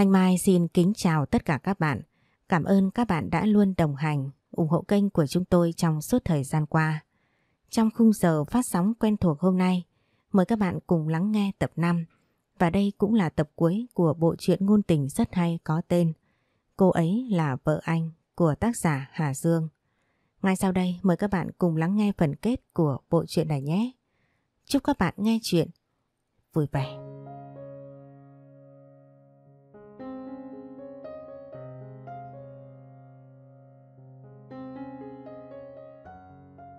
Thanh Mai xin kính chào tất cả các bạn. Cảm ơn các bạn đã luôn đồng hành, ủng hộ kênh của chúng tôi trong suốt thời gian qua. Trong khung giờ phát sóng quen thuộc hôm nay, mời các bạn cùng lắng nghe tập 5 và đây cũng là tập cuối của bộ truyện ngôn tình rất hay có tên Cô ấy là vợ anh của tác giả Hà Dương. Ngay sau đây mời các bạn cùng lắng nghe phần kết của bộ truyện này nhé. Chúc các bạn nghe chuyện vui vẻ.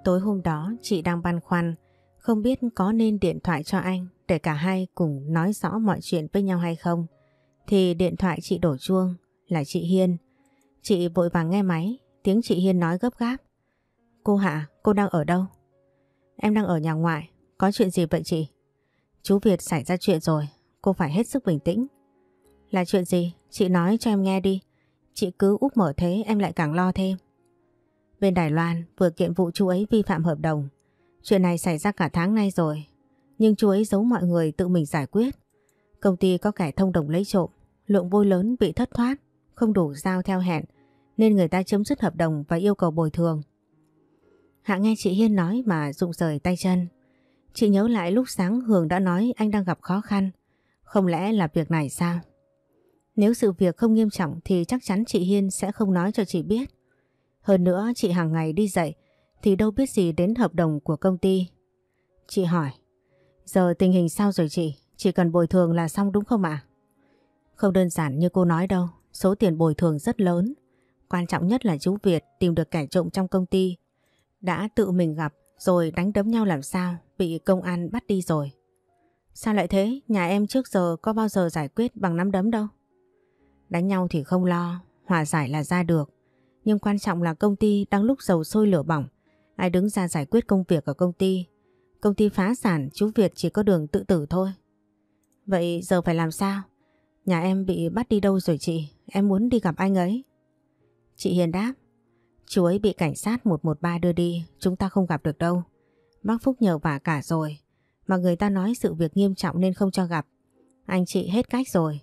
Tối hôm đó chị đang băn khoăn, không biết có nên điện thoại cho anh để cả hai cùng nói rõ mọi chuyện với nhau hay không. Thì điện thoại chị đổ chuông là chị Hiên. Chị vội vàng nghe máy, tiếng chị Hiên nói gấp gáp. Cô Hạ, cô đang ở đâu? Em đang ở nhà ngoại, có chuyện gì vậy chị? Chú Việt xảy ra chuyện rồi, cô phải hết sức bình tĩnh. Là chuyện gì? Chị nói cho em nghe đi. Chị cứ úp mở thế em lại càng lo thêm. Bên Đài Loan vừa kiện vụ chú ấy vi phạm hợp đồng. Chuyện này xảy ra cả tháng nay rồi. Nhưng chú ấy giấu mọi người tự mình giải quyết. Công ty có kẻ thông đồng lấy trộm. Lượng vôi lớn bị thất thoát, không đủ giao theo hẹn. Nên người ta chấm dứt hợp đồng và yêu cầu bồi thường. Hạ nghe chị Hiên nói mà rụng rời tay chân. Chị nhớ lại lúc sáng Hường đã nói anh đang gặp khó khăn. Không lẽ là việc này sao? Nếu sự việc không nghiêm trọng thì chắc chắn chị Hiên sẽ không nói cho chị biết. Hơn nữa chị hàng ngày đi dạy thì đâu biết gì đến hợp đồng của công ty. Chị hỏi, giờ tình hình sao rồi chị? Chỉ cần bồi thường là xong đúng không ạ? À? Không đơn giản như cô nói đâu, số tiền bồi thường rất lớn. Quan trọng nhất là chú Việt tìm được kẻ trộm trong công ty. Đã tự mình gặp rồi đánh đấm nhau làm sao, bị công an bắt đi rồi. Sao lại thế? Nhà em trước giờ có bao giờ giải quyết bằng nắm đấm đâu. Đánh nhau thì không lo, hòa giải là ra được. Nhưng quan trọng là công ty đang lúc dầu sôi lửa bỏng. Ai đứng ra giải quyết công việc ở công ty? Công ty phá sản, chú Việt chỉ có đường tự tử thôi. Vậy giờ phải làm sao? Nhà em bị bắt đi đâu rồi chị? Em muốn đi gặp anh ấy. Chị Hiền đáp. Chú ấy bị cảnh sát 113 đưa đi, chúng ta không gặp được đâu. Bác Phúc nhờ vả cả rồi, mà người ta nói sự việc nghiêm trọng nên không cho gặp. Anh chị hết cách rồi.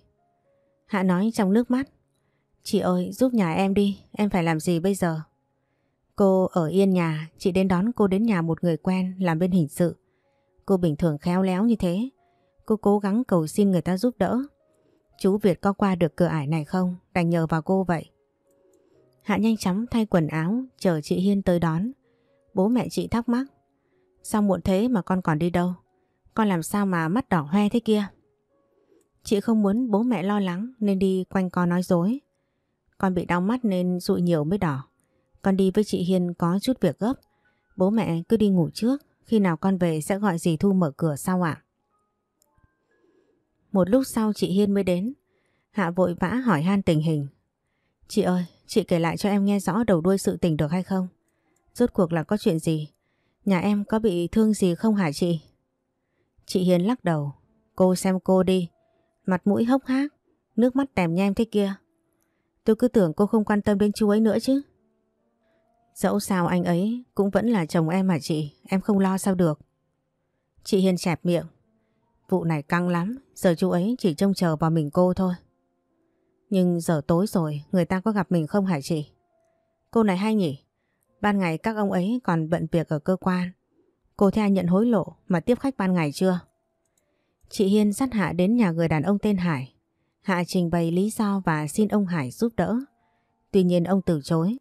Hạ nói trong nước mắt. Chị ơi giúp nhà em đi Em phải làm gì bây giờ Cô ở yên nhà Chị đến đón cô đến nhà một người quen Làm bên hình sự Cô bình thường khéo léo như thế Cô cố gắng cầu xin người ta giúp đỡ Chú Việt có qua được cửa ải này không Đành nhờ vào cô vậy Hạ nhanh chóng thay quần áo Chờ chị Hiên tới đón Bố mẹ chị thắc mắc Sao muộn thế mà con còn đi đâu Con làm sao mà mắt đỏ hoe thế kia Chị không muốn bố mẹ lo lắng Nên đi quanh co nói dối con bị đau mắt nên dụi nhiều mới đỏ. Con đi với chị Hiên có chút việc gấp. Bố mẹ cứ đi ngủ trước, khi nào con về sẽ gọi dì Thu mở cửa sau ạ. Một lúc sau chị Hiên mới đến. Hạ vội vã hỏi han tình hình. Chị ơi, chị kể lại cho em nghe rõ đầu đuôi sự tình được hay không? Rốt cuộc là có chuyện gì? Nhà em có bị thương gì không hả chị? Chị Hiên lắc đầu. Cô xem cô đi. Mặt mũi hốc hác. Nước mắt tèm nhem thế kia. Tôi cứ tưởng cô không quan tâm đến chú ấy nữa chứ. Dẫu sao anh ấy cũng vẫn là chồng em mà chị, em không lo sao được. Chị Hiền chẹp miệng. Vụ này căng lắm, giờ chú ấy chỉ trông chờ vào mình cô thôi. Nhưng giờ tối rồi, người ta có gặp mình không hả chị? Cô này hay nhỉ? Ban ngày các ông ấy còn bận việc ở cơ quan. Cô theo nhận hối lộ mà tiếp khách ban ngày chưa? Chị Hiên sát hạ đến nhà người đàn ông tên Hải. Hạ trình bày lý do và xin ông Hải giúp đỡ. Tuy nhiên ông từ chối.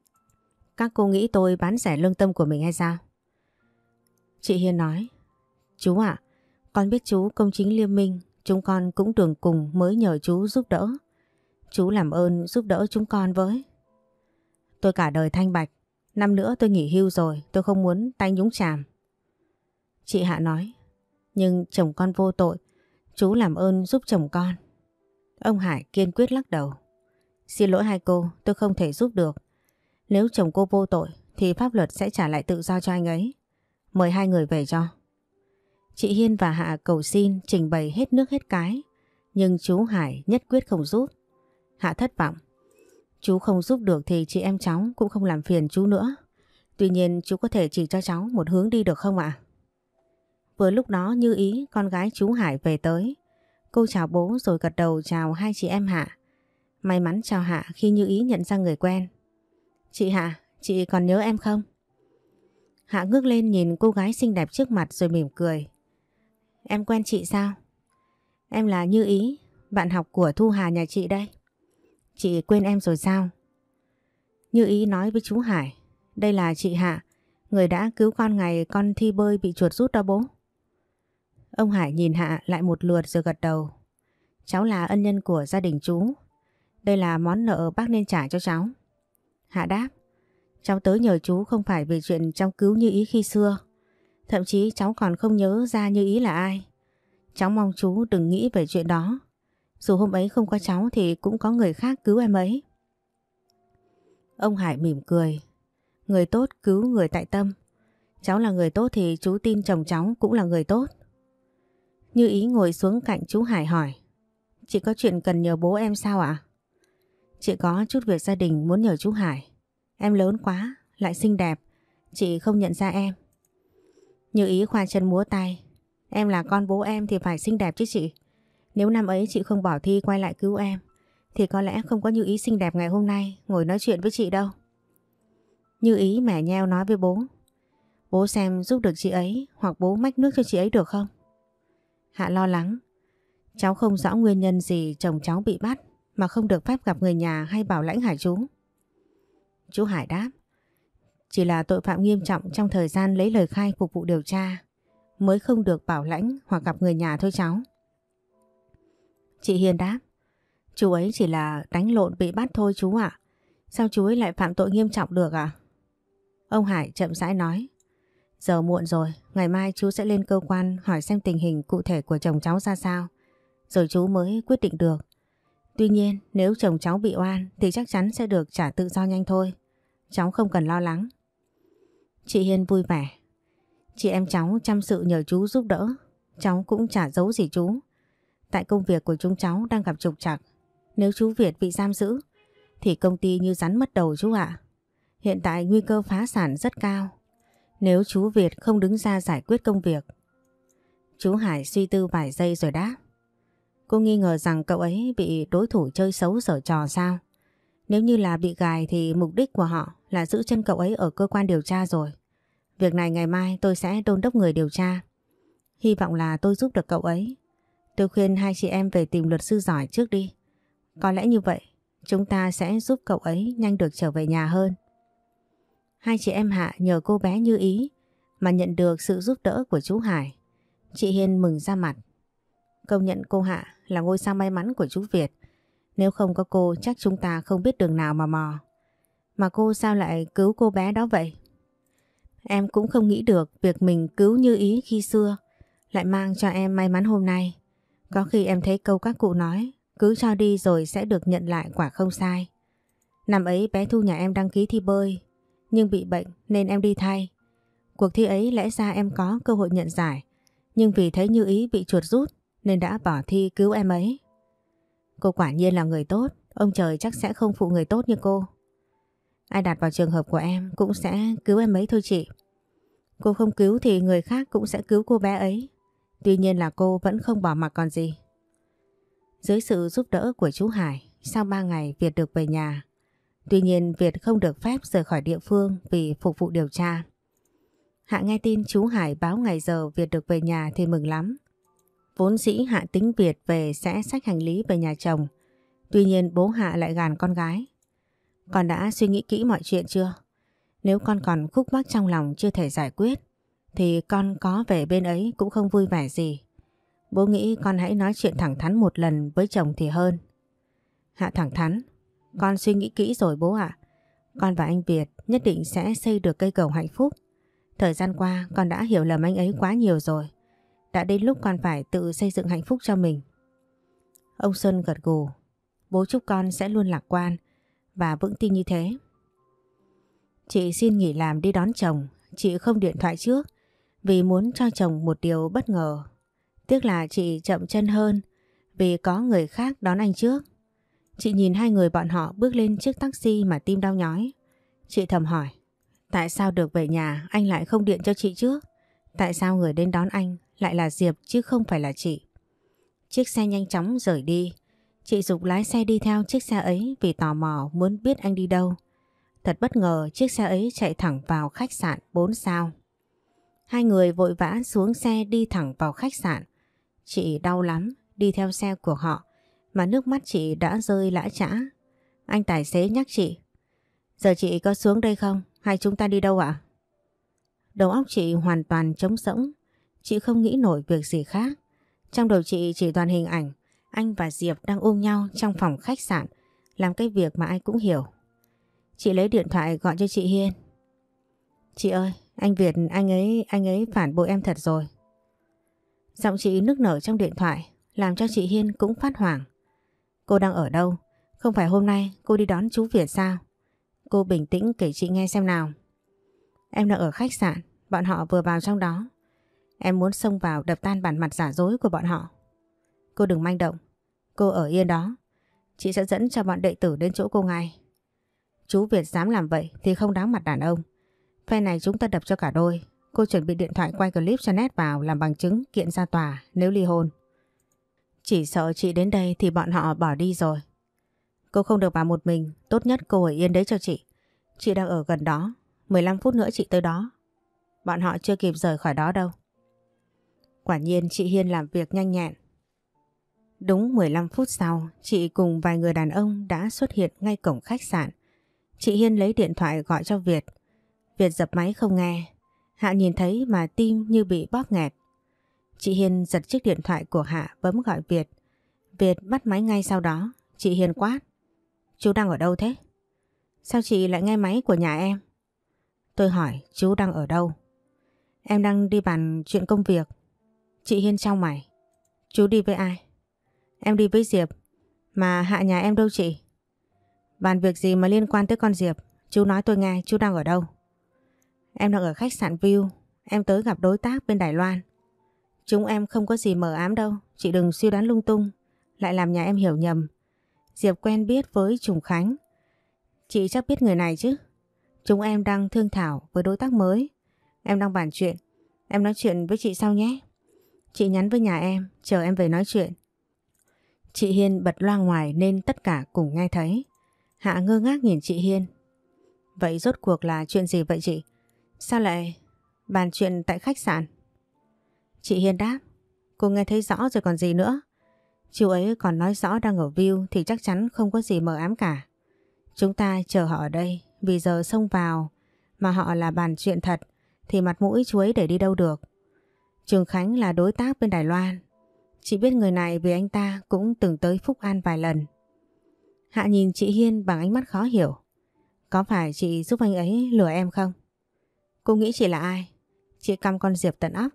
Các cô nghĩ tôi bán rẻ lương tâm của mình hay sao? Chị Hiên nói. Chú ạ, con biết chú công chính liêm minh, chúng con cũng đường cùng mới nhờ chú giúp đỡ. Chú làm ơn giúp đỡ chúng con với. Tôi cả đời thanh bạch, năm nữa tôi nghỉ hưu rồi, tôi không muốn tay nhúng chàm. Chị Hạ nói, nhưng chồng con vô tội, chú làm ơn giúp chồng con. Ông Hải kiên quyết lắc đầu. Xin lỗi hai cô, tôi không thể giúp được. Nếu chồng cô vô tội thì pháp luật sẽ trả lại tự do cho anh ấy. Mời hai người về cho. Chị Hiên và Hạ cầu xin trình bày hết nước hết cái. Nhưng chú Hải nhất quyết không giúp. Hạ thất vọng. Chú không giúp được thì chị em cháu cũng không làm phiền chú nữa. Tuy nhiên chú có thể chỉ cho cháu một hướng đi được không ạ? Vừa lúc đó như ý con gái chú Hải về tới. Cô chào bố rồi gật đầu chào hai chị em Hạ. May mắn chào Hạ khi Như Ý nhận ra người quen. Chị Hạ, chị còn nhớ em không? Hạ ngước lên nhìn cô gái xinh đẹp trước mặt rồi mỉm cười. Em quen chị sao? Em là Như Ý, bạn học của Thu Hà nhà chị đây. Chị quên em rồi sao? Như Ý nói với chú Hải, đây là chị Hạ, người đã cứu con ngày con thi bơi bị chuột rút đó bố. Ông Hải nhìn Hạ lại một lượt rồi gật đầu. Cháu là ân nhân của gia đình chú. Đây là món nợ bác nên trả cho cháu. Hạ đáp. Cháu tới nhờ chú không phải vì chuyện cháu cứu như ý khi xưa. Thậm chí cháu còn không nhớ ra như ý là ai. Cháu mong chú đừng nghĩ về chuyện đó. Dù hôm ấy không có cháu thì cũng có người khác cứu em ấy. Ông Hải mỉm cười. Người tốt cứu người tại tâm. Cháu là người tốt thì chú tin chồng cháu cũng là người tốt. Như ý ngồi xuống cạnh chú Hải hỏi Chị có chuyện cần nhờ bố em sao ạ? À? Chị có chút việc gia đình muốn nhờ chú Hải Em lớn quá, lại xinh đẹp Chị không nhận ra em Như ý khoa chân múa tay Em là con bố em thì phải xinh đẹp chứ chị Nếu năm ấy chị không bỏ thi quay lại cứu em Thì có lẽ không có như ý xinh đẹp ngày hôm nay Ngồi nói chuyện với chị đâu Như ý mẻ nheo nói với bố Bố xem giúp được chị ấy Hoặc bố mách nước cho chị ấy được không Hạ lo lắng. Cháu không rõ nguyên nhân gì chồng cháu bị bắt mà không được phép gặp người nhà hay bảo lãnh hải chú? Chú Hải đáp. Chỉ là tội phạm nghiêm trọng trong thời gian lấy lời khai phục vụ điều tra mới không được bảo lãnh hoặc gặp người nhà thôi cháu. Chị Hiền đáp. Chú ấy chỉ là đánh lộn bị bắt thôi chú ạ. Sao chú ấy lại phạm tội nghiêm trọng được à? Ông Hải chậm rãi nói. Giờ muộn rồi, ngày mai chú sẽ lên cơ quan hỏi xem tình hình cụ thể của chồng cháu ra sao. Rồi chú mới quyết định được. Tuy nhiên, nếu chồng cháu bị oan thì chắc chắn sẽ được trả tự do nhanh thôi. Cháu không cần lo lắng. Chị Hiên vui vẻ. Chị em cháu chăm sự nhờ chú giúp đỡ. Cháu cũng chả giấu gì chú. Tại công việc của chúng cháu đang gặp trục trặc. Nếu chú Việt bị giam giữ thì công ty như rắn mất đầu chú ạ. Hiện tại nguy cơ phá sản rất cao nếu chú Việt không đứng ra giải quyết công việc. Chú Hải suy tư vài giây rồi đáp. Cô nghi ngờ rằng cậu ấy bị đối thủ chơi xấu sở trò sao? Nếu như là bị gài thì mục đích của họ là giữ chân cậu ấy ở cơ quan điều tra rồi. Việc này ngày mai tôi sẽ đôn đốc người điều tra. Hy vọng là tôi giúp được cậu ấy. Tôi khuyên hai chị em về tìm luật sư giỏi trước đi. Có lẽ như vậy, chúng ta sẽ giúp cậu ấy nhanh được trở về nhà hơn. Hai chị em Hạ nhờ cô bé như ý mà nhận được sự giúp đỡ của chú Hải. Chị Hiên mừng ra mặt. Công nhận cô Hạ là ngôi sao may mắn của chú Việt. Nếu không có cô chắc chúng ta không biết đường nào mà mò. Mà cô sao lại cứu cô bé đó vậy? Em cũng không nghĩ được việc mình cứu như ý khi xưa lại mang cho em may mắn hôm nay. Có khi em thấy câu các cụ nói cứ cho đi rồi sẽ được nhận lại quả không sai. Năm ấy bé Thu nhà em đăng ký thi bơi nhưng bị bệnh nên em đi thay. Cuộc thi ấy lẽ ra em có cơ hội nhận giải, nhưng vì thấy Như Ý bị chuột rút nên đã bỏ thi cứu em ấy. Cô quả nhiên là người tốt, ông trời chắc sẽ không phụ người tốt như cô. Ai đặt vào trường hợp của em cũng sẽ cứu em ấy thôi chị. Cô không cứu thì người khác cũng sẽ cứu cô bé ấy. Tuy nhiên là cô vẫn không bỏ mặc còn gì. Dưới sự giúp đỡ của chú Hải, sau 3 ngày Việt được về nhà, Tuy nhiên Việt không được phép rời khỏi địa phương vì phục vụ điều tra. Hạ nghe tin chú Hải báo ngày giờ Việt được về nhà thì mừng lắm. Vốn dĩ Hạ tính Việt về sẽ xách hành lý về nhà chồng. Tuy nhiên bố Hạ lại gàn con gái. Con đã suy nghĩ kỹ mọi chuyện chưa? Nếu con còn khúc mắc trong lòng chưa thể giải quyết thì con có về bên ấy cũng không vui vẻ gì. Bố nghĩ con hãy nói chuyện thẳng thắn một lần với chồng thì hơn. Hạ thẳng thắn. Con suy nghĩ kỹ rồi bố ạ. Con và anh Việt nhất định sẽ xây được cây cầu hạnh phúc. Thời gian qua con đã hiểu lầm anh ấy quá nhiều rồi. Đã đến lúc con phải tự xây dựng hạnh phúc cho mình. Ông Xuân gật gù. Bố chúc con sẽ luôn lạc quan và vững tin như thế. Chị xin nghỉ làm đi đón chồng. Chị không điện thoại trước vì muốn cho chồng một điều bất ngờ. Tiếc là chị chậm chân hơn vì có người khác đón anh trước. Chị nhìn hai người bọn họ bước lên chiếc taxi mà tim đau nhói. Chị thầm hỏi, tại sao được về nhà anh lại không điện cho chị trước? Tại sao người đến đón anh lại là Diệp chứ không phải là chị? Chiếc xe nhanh chóng rời đi. Chị dục lái xe đi theo chiếc xe ấy vì tò mò muốn biết anh đi đâu. Thật bất ngờ chiếc xe ấy chạy thẳng vào khách sạn 4 sao. Hai người vội vã xuống xe đi thẳng vào khách sạn. Chị đau lắm đi theo xe của họ mà nước mắt chị đã rơi lã chã. Anh tài xế nhắc chị. Giờ chị có xuống đây không? Hay chúng ta đi đâu ạ? Đầu óc chị hoàn toàn trống rỗng. Chị không nghĩ nổi việc gì khác. Trong đầu chị chỉ toàn hình ảnh anh và Diệp đang ôm nhau trong phòng khách sạn làm cái việc mà ai cũng hiểu. Chị lấy điện thoại gọi cho chị Hiên. Chị ơi, anh Việt anh ấy anh ấy phản bội em thật rồi. Giọng chị nức nở trong điện thoại làm cho chị Hiên cũng phát hoảng. Cô đang ở đâu? Không phải hôm nay cô đi đón chú Việt sao? Cô bình tĩnh kể chị nghe xem nào. Em đang ở khách sạn, bọn họ vừa vào trong đó. Em muốn xông vào đập tan bản mặt giả dối của bọn họ. Cô đừng manh động, cô ở yên đó. Chị sẽ dẫn cho bọn đệ tử đến chỗ cô ngay. Chú Việt dám làm vậy thì không đáng mặt đàn ông. Phe này chúng ta đập cho cả đôi. Cô chuẩn bị điện thoại quay clip cho nét vào làm bằng chứng kiện ra tòa nếu ly hôn. Chỉ sợ chị đến đây thì bọn họ bỏ đi rồi. Cô không được vào một mình, tốt nhất cô ở yên đấy cho chị. Chị đang ở gần đó, 15 phút nữa chị tới đó. Bọn họ chưa kịp rời khỏi đó đâu. Quả nhiên chị Hiên làm việc nhanh nhẹn. Đúng 15 phút sau, chị cùng vài người đàn ông đã xuất hiện ngay cổng khách sạn. Chị Hiên lấy điện thoại gọi cho Việt. Việt dập máy không nghe. Hạ nhìn thấy mà tim như bị bóp nghẹt. Chị Hiền giật chiếc điện thoại của Hạ bấm gọi Việt. Việt bắt máy ngay sau đó. Chị Hiền quát. Chú đang ở đâu thế? Sao chị lại nghe máy của nhà em? Tôi hỏi chú đang ở đâu? Em đang đi bàn chuyện công việc. Chị Hiên trong mày. Chú đi với ai? Em đi với Diệp. Mà hạ nhà em đâu chị? Bàn việc gì mà liên quan tới con Diệp? Chú nói tôi nghe chú đang ở đâu? Em đang ở khách sạn View. Em tới gặp đối tác bên Đài Loan. Chúng em không có gì mở ám đâu, chị đừng suy đoán lung tung, lại làm nhà em hiểu nhầm. Diệp quen biết với Trùng Khánh. Chị chắc biết người này chứ. Chúng em đang thương thảo với đối tác mới. Em đang bàn chuyện. Em nói chuyện với chị sau nhé. Chị nhắn với nhà em, chờ em về nói chuyện. Chị Hiên bật loa ngoài nên tất cả cùng nghe thấy. Hạ ngơ ngác nhìn chị Hiên. Vậy rốt cuộc là chuyện gì vậy chị? Sao lại bàn chuyện tại khách sạn? Chị hiên đáp, cô nghe thấy rõ rồi còn gì nữa. Chú ấy còn nói rõ đang ở view thì chắc chắn không có gì mờ ám cả. Chúng ta chờ họ ở đây vì giờ xông vào mà họ là bàn chuyện thật thì mặt mũi chú ấy để đi đâu được. Trường Khánh là đối tác bên Đài Loan. Chị biết người này vì anh ta cũng từng tới Phúc An vài lần. Hạ nhìn chị Hiên bằng ánh mắt khó hiểu. Có phải chị giúp anh ấy lừa em không? Cô nghĩ chị là ai? Chị căm con Diệp tận óc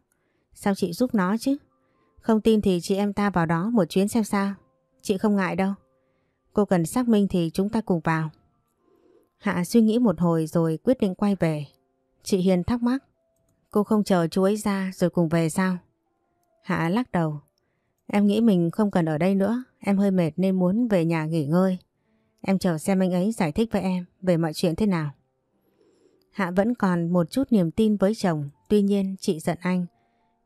Sao chị giúp nó chứ? Không tin thì chị em ta vào đó một chuyến xem sao. Chị không ngại đâu. Cô cần xác minh thì chúng ta cùng vào. Hạ suy nghĩ một hồi rồi quyết định quay về. Chị Hiền thắc mắc. Cô không chờ chú ấy ra rồi cùng về sao? Hạ lắc đầu. Em nghĩ mình không cần ở đây nữa. Em hơi mệt nên muốn về nhà nghỉ ngơi. Em chờ xem anh ấy giải thích với em về mọi chuyện thế nào. Hạ vẫn còn một chút niềm tin với chồng. Tuy nhiên chị giận anh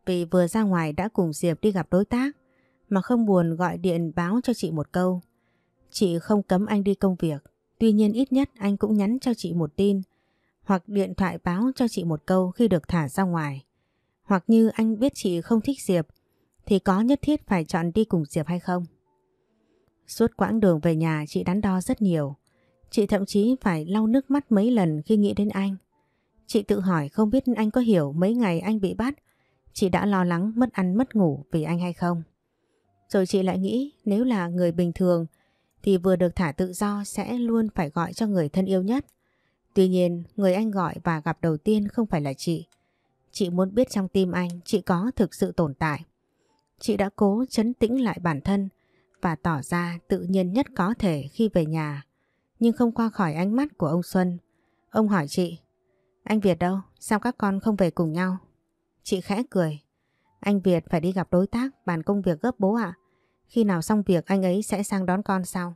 vì vừa ra ngoài đã cùng Diệp đi gặp đối tác mà không buồn gọi điện báo cho chị một câu. Chị không cấm anh đi công việc, tuy nhiên ít nhất anh cũng nhắn cho chị một tin hoặc điện thoại báo cho chị một câu khi được thả ra ngoài. Hoặc như anh biết chị không thích Diệp thì có nhất thiết phải chọn đi cùng Diệp hay không? Suốt quãng đường về nhà chị đắn đo rất nhiều. Chị thậm chí phải lau nước mắt mấy lần khi nghĩ đến anh. Chị tự hỏi không biết anh có hiểu mấy ngày anh bị bắt chị đã lo lắng mất ăn mất ngủ vì anh hay không. Rồi chị lại nghĩ nếu là người bình thường thì vừa được thả tự do sẽ luôn phải gọi cho người thân yêu nhất. Tuy nhiên, người anh gọi và gặp đầu tiên không phải là chị. Chị muốn biết trong tim anh chị có thực sự tồn tại. Chị đã cố chấn tĩnh lại bản thân và tỏ ra tự nhiên nhất có thể khi về nhà. Nhưng không qua khỏi ánh mắt của ông Xuân. Ông hỏi chị, anh Việt đâu? Sao các con không về cùng nhau? Chị khẽ cười. Anh Việt phải đi gặp đối tác bàn công việc gấp bố ạ. Khi nào xong việc anh ấy sẽ sang đón con sau.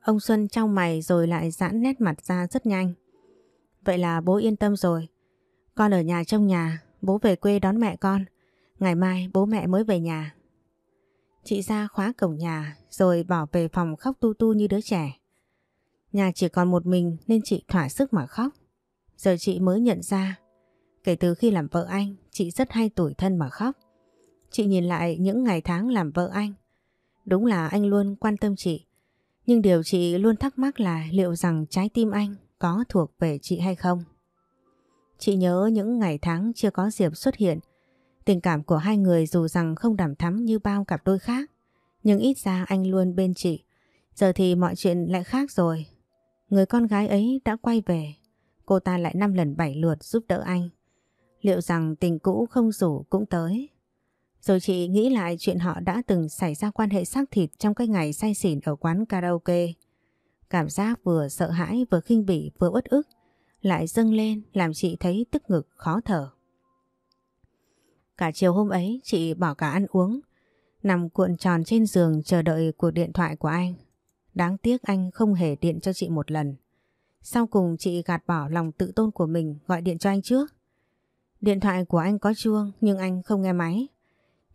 Ông Xuân trao mày rồi lại giãn nét mặt ra rất nhanh. Vậy là bố yên tâm rồi. Con ở nhà trong nhà, bố về quê đón mẹ con. Ngày mai bố mẹ mới về nhà. Chị ra khóa cổng nhà rồi bỏ về phòng khóc tu tu như đứa trẻ. Nhà chỉ còn một mình nên chị thỏa sức mà khóc. Giờ chị mới nhận ra Kể từ khi làm vợ anh, chị rất hay tủi thân mà khóc. Chị nhìn lại những ngày tháng làm vợ anh. Đúng là anh luôn quan tâm chị. Nhưng điều chị luôn thắc mắc là liệu rằng trái tim anh có thuộc về chị hay không? Chị nhớ những ngày tháng chưa có Diệp xuất hiện. Tình cảm của hai người dù rằng không đàm thắm như bao cặp đôi khác. Nhưng ít ra anh luôn bên chị. Giờ thì mọi chuyện lại khác rồi. Người con gái ấy đã quay về. Cô ta lại năm lần bảy lượt giúp đỡ anh. Liệu rằng tình cũ không rủ cũng tới Rồi chị nghĩ lại chuyện họ đã từng xảy ra quan hệ xác thịt Trong cái ngày say xỉn ở quán karaoke Cảm giác vừa sợ hãi vừa khinh bỉ vừa uất ức Lại dâng lên làm chị thấy tức ngực khó thở Cả chiều hôm ấy chị bỏ cả ăn uống Nằm cuộn tròn trên giường chờ đợi cuộc điện thoại của anh Đáng tiếc anh không hề điện cho chị một lần. Sau cùng chị gạt bỏ lòng tự tôn của mình gọi điện cho anh trước. Điện thoại của anh có chuông nhưng anh không nghe máy.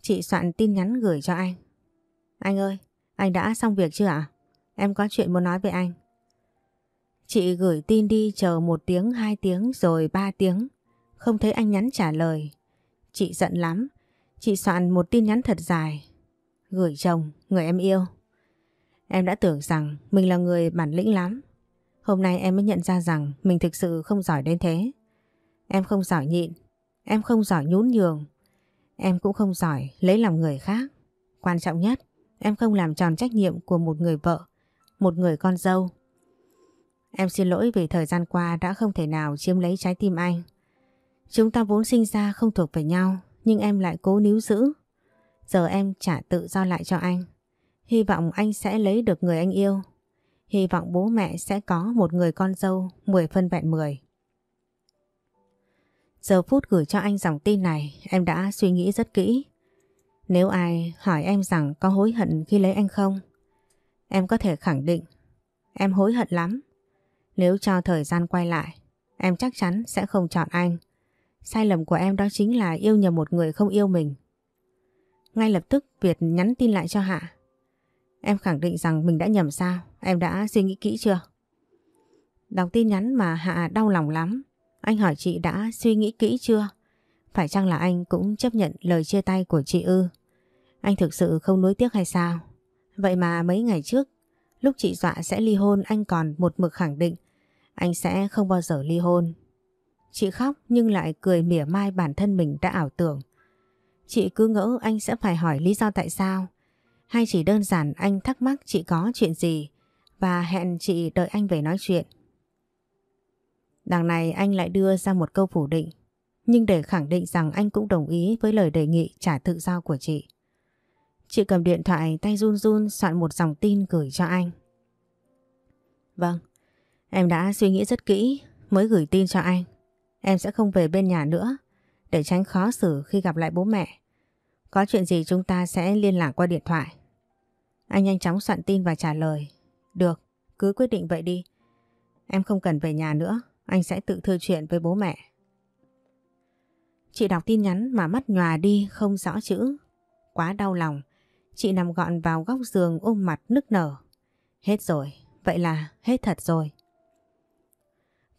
Chị soạn tin nhắn gửi cho anh. Anh ơi, anh đã xong việc chưa ạ? Em có chuyện muốn nói với anh. Chị gửi tin đi chờ một tiếng, hai tiếng rồi ba tiếng. Không thấy anh nhắn trả lời. Chị giận lắm. Chị soạn một tin nhắn thật dài. Gửi chồng, người em yêu. Em đã tưởng rằng mình là người bản lĩnh lắm. Hôm nay em mới nhận ra rằng mình thực sự không giỏi đến thế. Em không giỏi nhịn Em không giỏi nhún nhường. Em cũng không giỏi lấy lòng người khác. Quan trọng nhất, em không làm tròn trách nhiệm của một người vợ, một người con dâu. Em xin lỗi vì thời gian qua đã không thể nào chiếm lấy trái tim anh. Chúng ta vốn sinh ra không thuộc về nhau, nhưng em lại cố níu giữ. Giờ em trả tự do lại cho anh. Hy vọng anh sẽ lấy được người anh yêu. Hy vọng bố mẹ sẽ có một người con dâu 10 phân vẹn 10. Giờ phút gửi cho anh dòng tin này em đã suy nghĩ rất kỹ. Nếu ai hỏi em rằng có hối hận khi lấy anh không, em có thể khẳng định em hối hận lắm. Nếu cho thời gian quay lại, em chắc chắn sẽ không chọn anh. Sai lầm của em đó chính là yêu nhầm một người không yêu mình. Ngay lập tức Việt nhắn tin lại cho Hạ. Em khẳng định rằng mình đã nhầm sao, em đã suy nghĩ kỹ chưa? Đọc tin nhắn mà Hạ đau lòng lắm. Anh hỏi chị đã suy nghĩ kỹ chưa? Phải chăng là anh cũng chấp nhận lời chia tay của chị ư? Anh thực sự không nuối tiếc hay sao? Vậy mà mấy ngày trước, lúc chị dọa sẽ ly hôn anh còn một mực khẳng định anh sẽ không bao giờ ly hôn. Chị khóc nhưng lại cười mỉa mai bản thân mình đã ảo tưởng. Chị cứ ngỡ anh sẽ phải hỏi lý do tại sao. Hay chỉ đơn giản anh thắc mắc chị có chuyện gì và hẹn chị đợi anh về nói chuyện. Đằng này anh lại đưa ra một câu phủ định, nhưng để khẳng định rằng anh cũng đồng ý với lời đề nghị trả tự do của chị. Chị cầm điện thoại tay run run soạn một dòng tin gửi cho anh. Vâng, em đã suy nghĩ rất kỹ mới gửi tin cho anh. Em sẽ không về bên nhà nữa để tránh khó xử khi gặp lại bố mẹ. Có chuyện gì chúng ta sẽ liên lạc qua điện thoại. Anh nhanh chóng soạn tin và trả lời. Được, cứ quyết định vậy đi. Em không cần về nhà nữa anh sẽ tự thưa chuyện với bố mẹ. Chị đọc tin nhắn mà mắt nhòa đi không rõ chữ. Quá đau lòng, chị nằm gọn vào góc giường ôm mặt nức nở. Hết rồi, vậy là hết thật rồi.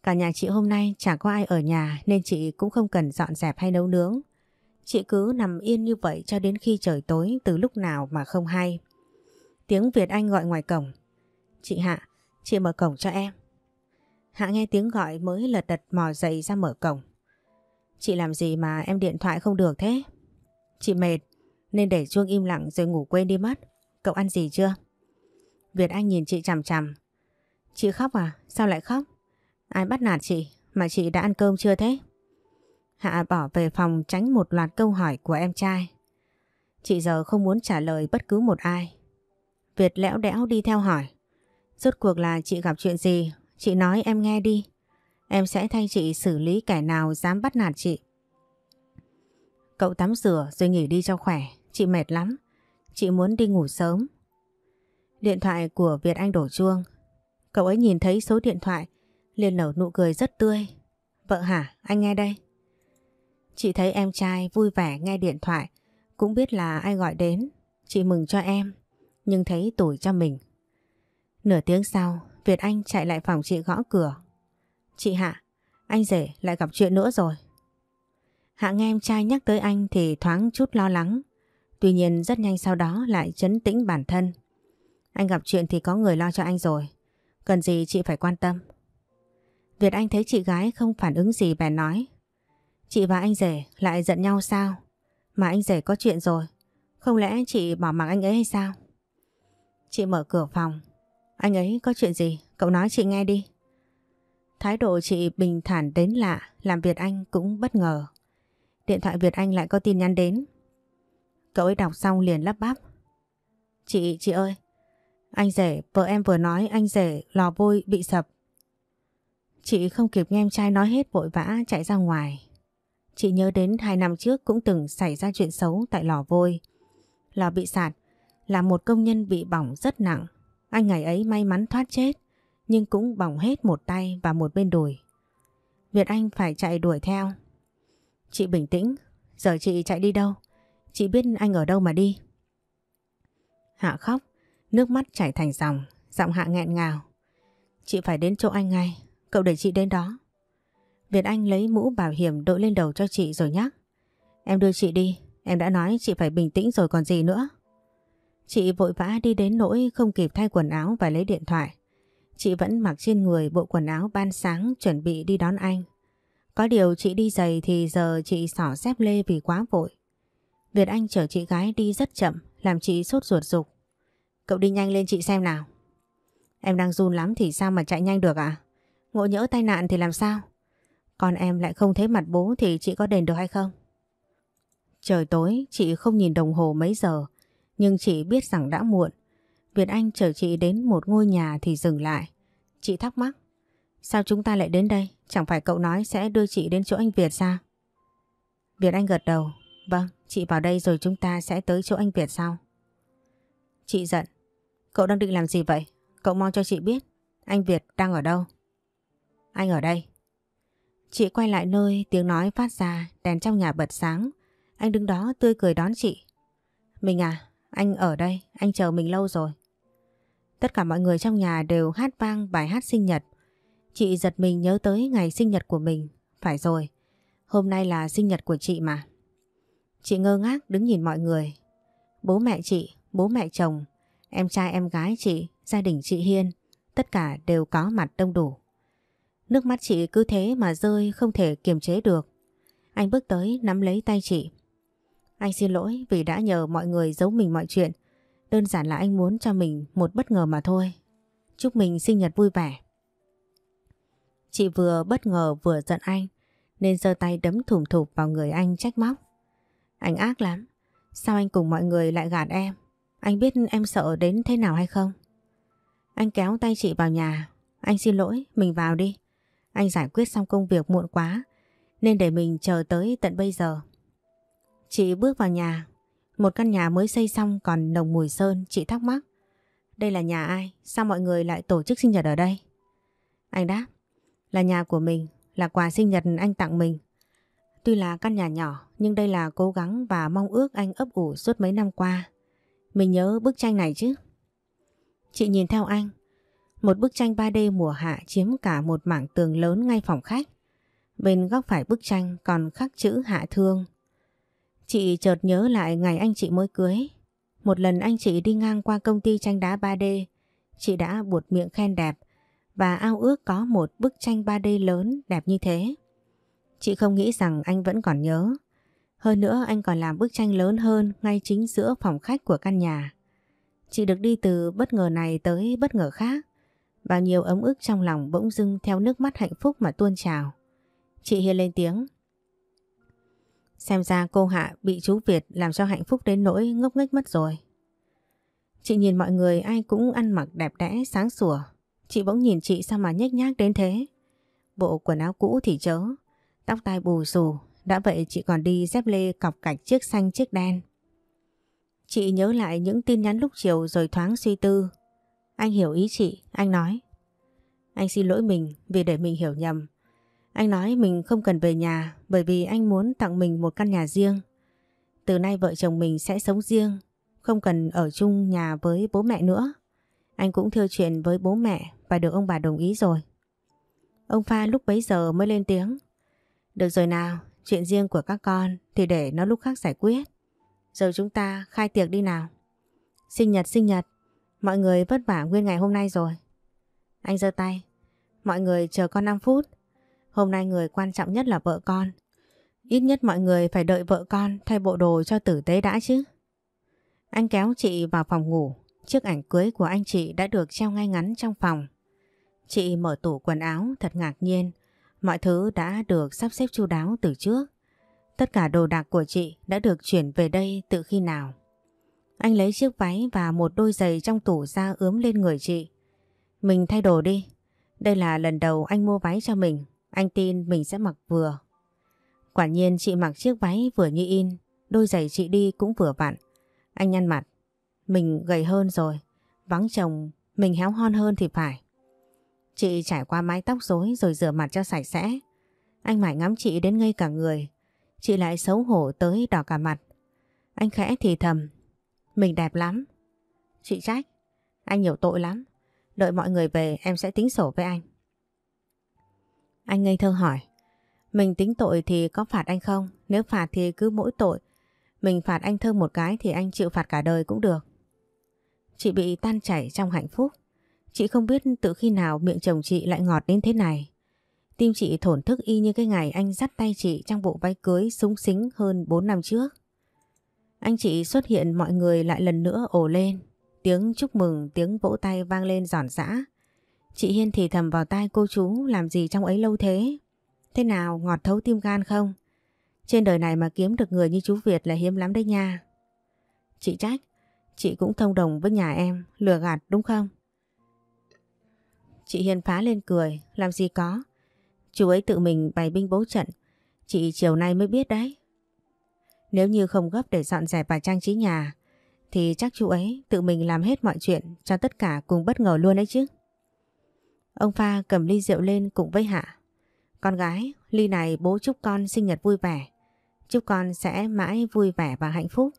Cả nhà chị hôm nay chẳng có ai ở nhà nên chị cũng không cần dọn dẹp hay nấu nướng. Chị cứ nằm yên như vậy cho đến khi trời tối từ lúc nào mà không hay. Tiếng Việt Anh gọi ngoài cổng. Chị Hạ, chị mở cổng cho em. Hạ nghe tiếng gọi mới lật đật mò dậy ra mở cổng. Chị làm gì mà em điện thoại không được thế? Chị mệt, nên để chuông im lặng rồi ngủ quên đi mất. Cậu ăn gì chưa? Việt Anh nhìn chị chằm chằm. Chị khóc à? Sao lại khóc? Ai bắt nạt chị? Mà chị đã ăn cơm chưa thế? Hạ bỏ về phòng tránh một loạt câu hỏi của em trai. Chị giờ không muốn trả lời bất cứ một ai. Việt lẽo đẽo đi theo hỏi. Rốt cuộc là chị gặp chuyện gì Chị nói em nghe đi. Em sẽ thay chị xử lý kẻ nào dám bắt nạt chị. Cậu tắm rửa rồi nghỉ đi cho khỏe. Chị mệt lắm. Chị muốn đi ngủ sớm. Điện thoại của Việt Anh đổ chuông. Cậu ấy nhìn thấy số điện thoại. liền nở nụ cười rất tươi. Vợ hả? Anh nghe đây. Chị thấy em trai vui vẻ nghe điện thoại. Cũng biết là ai gọi đến. Chị mừng cho em. Nhưng thấy tủi cho mình. Nửa tiếng sau Việt Anh chạy lại phòng chị gõ cửa. Chị Hạ, anh rể lại gặp chuyện nữa rồi. Hạ nghe em trai nhắc tới anh thì thoáng chút lo lắng. Tuy nhiên rất nhanh sau đó lại chấn tĩnh bản thân. Anh gặp chuyện thì có người lo cho anh rồi. Cần gì chị phải quan tâm. Việt Anh thấy chị gái không phản ứng gì bèn nói. Chị và anh rể lại giận nhau sao? Mà anh rể có chuyện rồi. Không lẽ chị bỏ mặc anh ấy hay sao? Chị mở cửa phòng anh ấy có chuyện gì? Cậu nói chị nghe đi. Thái độ chị bình thản đến lạ, làm Việt Anh cũng bất ngờ. Điện thoại Việt Anh lại có tin nhắn đến. Cậu ấy đọc xong liền lắp bắp. Chị, chị ơi, anh rể, vợ em vừa nói anh rể lò vôi bị sập. Chị không kịp nghe em trai nói hết vội vã chạy ra ngoài. Chị nhớ đến hai năm trước cũng từng xảy ra chuyện xấu tại lò vôi. Lò bị sạt là một công nhân bị bỏng rất nặng anh ngày ấy may mắn thoát chết, nhưng cũng bỏng hết một tay và một bên đùi. Việt Anh phải chạy đuổi theo. Chị bình tĩnh, giờ chị chạy đi đâu? Chị biết anh ở đâu mà đi. Hạ khóc, nước mắt chảy thành dòng, giọng Hạ nghẹn ngào. Chị phải đến chỗ anh ngay, cậu để chị đến đó. Việt Anh lấy mũ bảo hiểm đội lên đầu cho chị rồi nhắc. Em đưa chị đi, em đã nói chị phải bình tĩnh rồi còn gì nữa. Chị vội vã đi đến nỗi không kịp thay quần áo và lấy điện thoại. Chị vẫn mặc trên người bộ quần áo ban sáng chuẩn bị đi đón anh. Có điều chị đi giày thì giờ chị xỏ dép lê vì quá vội. Việt Anh chở chị gái đi rất chậm, làm chị sốt ruột dục. Cậu đi nhanh lên chị xem nào. Em đang run lắm thì sao mà chạy nhanh được ạ? À? Ngộ nhỡ tai nạn thì làm sao? Còn em lại không thấy mặt bố thì chị có đền được hay không? Trời tối, chị không nhìn đồng hồ mấy giờ nhưng chị biết rằng đã muộn. Việt Anh chở chị đến một ngôi nhà thì dừng lại. Chị thắc mắc, sao chúng ta lại đến đây? Chẳng phải cậu nói sẽ đưa chị đến chỗ anh Việt sao? Việt Anh gật đầu, vâng, chị vào đây rồi chúng ta sẽ tới chỗ anh Việt sao? Chị giận, cậu đang định làm gì vậy? Cậu mong cho chị biết, anh Việt đang ở đâu? Anh ở đây. Chị quay lại nơi tiếng nói phát ra, đèn trong nhà bật sáng. Anh đứng đó tươi cười đón chị. Mình à, anh ở đây, anh chờ mình lâu rồi. Tất cả mọi người trong nhà đều hát vang bài hát sinh nhật. Chị giật mình nhớ tới ngày sinh nhật của mình. Phải rồi, hôm nay là sinh nhật của chị mà. Chị ngơ ngác đứng nhìn mọi người. Bố mẹ chị, bố mẹ chồng, em trai em gái chị, gia đình chị Hiên, tất cả đều có mặt đông đủ. Nước mắt chị cứ thế mà rơi không thể kiềm chế được. Anh bước tới nắm lấy tay chị. Anh xin lỗi vì đã nhờ mọi người giấu mình mọi chuyện. Đơn giản là anh muốn cho mình một bất ngờ mà thôi. Chúc mình sinh nhật vui vẻ. Chị vừa bất ngờ vừa giận anh nên giơ tay đấm thủng thụp vào người anh trách móc. Anh ác lắm. Sao anh cùng mọi người lại gạt em? Anh biết em sợ đến thế nào hay không? Anh kéo tay chị vào nhà. Anh xin lỗi, mình vào đi. Anh giải quyết xong công việc muộn quá nên để mình chờ tới tận bây giờ. Chị bước vào nhà, một căn nhà mới xây xong còn nồng mùi sơn, chị thắc mắc. Đây là nhà ai? Sao mọi người lại tổ chức sinh nhật ở đây? Anh đáp, là nhà của mình, là quà sinh nhật anh tặng mình. Tuy là căn nhà nhỏ, nhưng đây là cố gắng và mong ước anh ấp ủ suốt mấy năm qua. Mình nhớ bức tranh này chứ. Chị nhìn theo anh, một bức tranh 3D mùa hạ chiếm cả một mảng tường lớn ngay phòng khách. Bên góc phải bức tranh còn khắc chữ Hạ Thương – Chị chợt nhớ lại ngày anh chị mới cưới. Một lần anh chị đi ngang qua công ty tranh đá 3D, chị đã buột miệng khen đẹp và ao ước có một bức tranh 3D lớn đẹp như thế. Chị không nghĩ rằng anh vẫn còn nhớ. Hơn nữa anh còn làm bức tranh lớn hơn ngay chính giữa phòng khách của căn nhà. Chị được đi từ bất ngờ này tới bất ngờ khác. Bao nhiêu ấm ức trong lòng bỗng dưng theo nước mắt hạnh phúc mà tuôn trào. Chị hiền lên tiếng. Xem ra cô Hạ bị chú Việt làm cho hạnh phúc đến nỗi ngốc nghếch mất rồi. Chị nhìn mọi người ai cũng ăn mặc đẹp đẽ, sáng sủa. Chị bỗng nhìn chị sao mà nhếch nhác đến thế. Bộ quần áo cũ thì chớ, tóc tai bù xù, đã vậy chị còn đi dép lê cọc cạch chiếc xanh chiếc đen. Chị nhớ lại những tin nhắn lúc chiều rồi thoáng suy tư. Anh hiểu ý chị, anh nói. Anh xin lỗi mình vì để mình hiểu nhầm. Anh nói mình không cần về nhà bởi vì anh muốn tặng mình một căn nhà riêng. Từ nay vợ chồng mình sẽ sống riêng, không cần ở chung nhà với bố mẹ nữa. Anh cũng thưa chuyện với bố mẹ và được ông bà đồng ý rồi. Ông Pha lúc bấy giờ mới lên tiếng. Được rồi nào, chuyện riêng của các con thì để nó lúc khác giải quyết. Giờ chúng ta khai tiệc đi nào. Sinh nhật sinh nhật, mọi người vất vả nguyên ngày hôm nay rồi. Anh giơ tay, mọi người chờ con 5 phút. Hôm nay người quan trọng nhất là vợ con. Ít nhất mọi người phải đợi vợ con thay bộ đồ cho tử tế đã chứ. Anh kéo chị vào phòng ngủ. Chiếc ảnh cưới của anh chị đã được treo ngay ngắn trong phòng. Chị mở tủ quần áo thật ngạc nhiên. Mọi thứ đã được sắp xếp chu đáo từ trước. Tất cả đồ đạc của chị đã được chuyển về đây từ khi nào. Anh lấy chiếc váy và một đôi giày trong tủ ra ướm lên người chị. Mình thay đồ đi. Đây là lần đầu anh mua váy cho mình anh tin mình sẽ mặc vừa. Quả nhiên chị mặc chiếc váy vừa như in, đôi giày chị đi cũng vừa vặn. Anh nhăn mặt. Mình gầy hơn rồi, vắng chồng, mình héo hon hơn thì phải. Chị trải qua mái tóc rối rồi rửa mặt cho sạch sẽ. Anh mải ngắm chị đến ngây cả người. Chị lại xấu hổ tới đỏ cả mặt. Anh khẽ thì thầm. Mình đẹp lắm. Chị trách. Anh nhiều tội lắm. Đợi mọi người về em sẽ tính sổ với anh. Anh ngây thơ hỏi. Mình tính tội thì có phạt anh không? Nếu phạt thì cứ mỗi tội. Mình phạt anh thơ một cái thì anh chịu phạt cả đời cũng được. Chị bị tan chảy trong hạnh phúc. Chị không biết từ khi nào miệng chồng chị lại ngọt đến thế này. Tim chị thổn thức y như cái ngày anh dắt tay chị trong bộ váy cưới súng xính hơn 4 năm trước. Anh chị xuất hiện mọi người lại lần nữa ồ lên. Tiếng chúc mừng, tiếng vỗ tay vang lên giòn giã. Chị Hiên thì thầm vào tai cô chú làm gì trong ấy lâu thế? Thế nào ngọt thấu tim gan không? Trên đời này mà kiếm được người như chú Việt là hiếm lắm đấy nha. Chị trách, chị cũng thông đồng với nhà em, lừa gạt đúng không? Chị Hiên phá lên cười, làm gì có. Chú ấy tự mình bày binh bố trận, chị chiều nay mới biết đấy. Nếu như không gấp để dọn dẹp và trang trí nhà, thì chắc chú ấy tự mình làm hết mọi chuyện cho tất cả cùng bất ngờ luôn đấy chứ. Ông pha cầm ly rượu lên cùng với Hạ. Con gái, ly này bố chúc con sinh nhật vui vẻ. Chúc con sẽ mãi vui vẻ và hạnh phúc.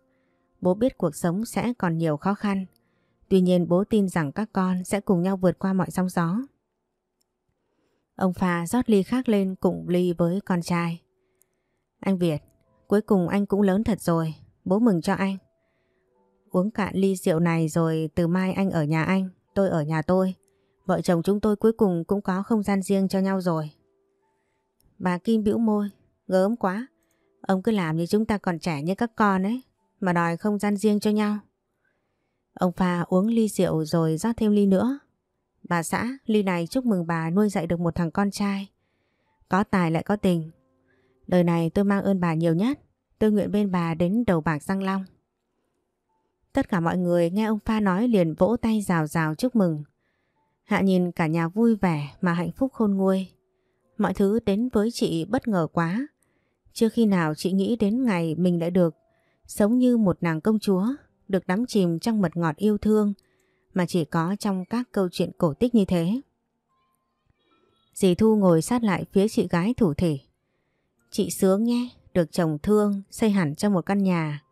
Bố biết cuộc sống sẽ còn nhiều khó khăn. Tuy nhiên bố tin rằng các con sẽ cùng nhau vượt qua mọi sóng gió. Ông pha rót ly khác lên cùng ly với con trai. Anh Việt, cuối cùng anh cũng lớn thật rồi. Bố mừng cho anh. Uống cạn ly rượu này rồi từ mai anh ở nhà anh, tôi ở nhà tôi. Vợ chồng chúng tôi cuối cùng cũng có không gian riêng cho nhau rồi. Bà Kim bĩu môi, gớm quá. Ông cứ làm như chúng ta còn trẻ như các con ấy, mà đòi không gian riêng cho nhau. Ông Pha uống ly rượu rồi rót thêm ly nữa. Bà xã, ly này chúc mừng bà nuôi dạy được một thằng con trai. Có tài lại có tình. Đời này tôi mang ơn bà nhiều nhất. Tôi nguyện bên bà đến đầu bạc răng long. Tất cả mọi người nghe ông Pha nói liền vỗ tay rào rào chúc mừng. Hạ nhìn cả nhà vui vẻ mà hạnh phúc khôn nguôi. Mọi thứ đến với chị bất ngờ quá. Chưa khi nào chị nghĩ đến ngày mình lại được sống như một nàng công chúa, được đắm chìm trong mật ngọt yêu thương mà chỉ có trong các câu chuyện cổ tích như thế. Dì Thu ngồi sát lại phía chị gái thủ thể. Chị sướng nhé, được chồng thương, xây hẳn cho một căn nhà.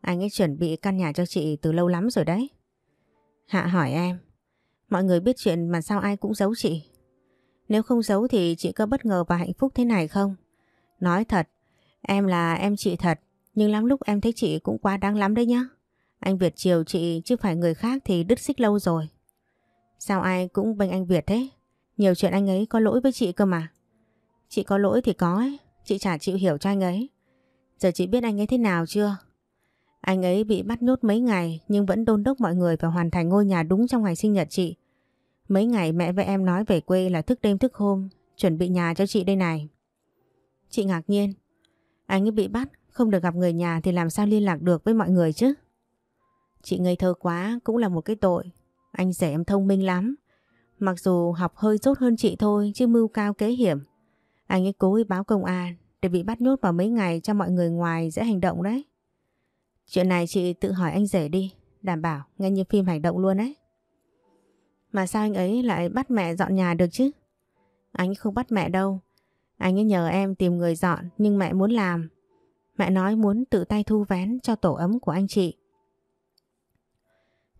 Anh ấy chuẩn bị căn nhà cho chị từ lâu lắm rồi đấy. Hạ hỏi em, Mọi người biết chuyện mà sao ai cũng giấu chị Nếu không giấu thì chị có bất ngờ và hạnh phúc thế này không? Nói thật Em là em chị thật Nhưng lắm lúc em thấy chị cũng quá đáng lắm đấy nhá Anh Việt chiều chị chứ phải người khác thì đứt xích lâu rồi Sao ai cũng bênh anh Việt thế Nhiều chuyện anh ấy có lỗi với chị cơ mà Chị có lỗi thì có ấy Chị chả chịu hiểu cho anh ấy Giờ chị biết anh ấy thế nào chưa anh ấy bị bắt nhốt mấy ngày nhưng vẫn đôn đốc mọi người phải hoàn thành ngôi nhà đúng trong ngày sinh nhật chị. Mấy ngày mẹ với em nói về quê là thức đêm thức hôm, chuẩn bị nhà cho chị đây này. Chị ngạc nhiên. Anh ấy bị bắt, không được gặp người nhà thì làm sao liên lạc được với mọi người chứ? Chị ngây thơ quá cũng là một cái tội. Anh rể em thông minh lắm. Mặc dù học hơi rốt hơn chị thôi chứ mưu cao kế hiểm. Anh ấy cố ý báo công an để bị bắt nhốt vào mấy ngày cho mọi người ngoài dễ hành động đấy. Chuyện này chị tự hỏi anh rể đi, đảm bảo nghe như phim hành động luôn ấy. Mà sao anh ấy lại bắt mẹ dọn nhà được chứ? Anh không bắt mẹ đâu. Anh ấy nhờ em tìm người dọn nhưng mẹ muốn làm. Mẹ nói muốn tự tay thu vén cho tổ ấm của anh chị.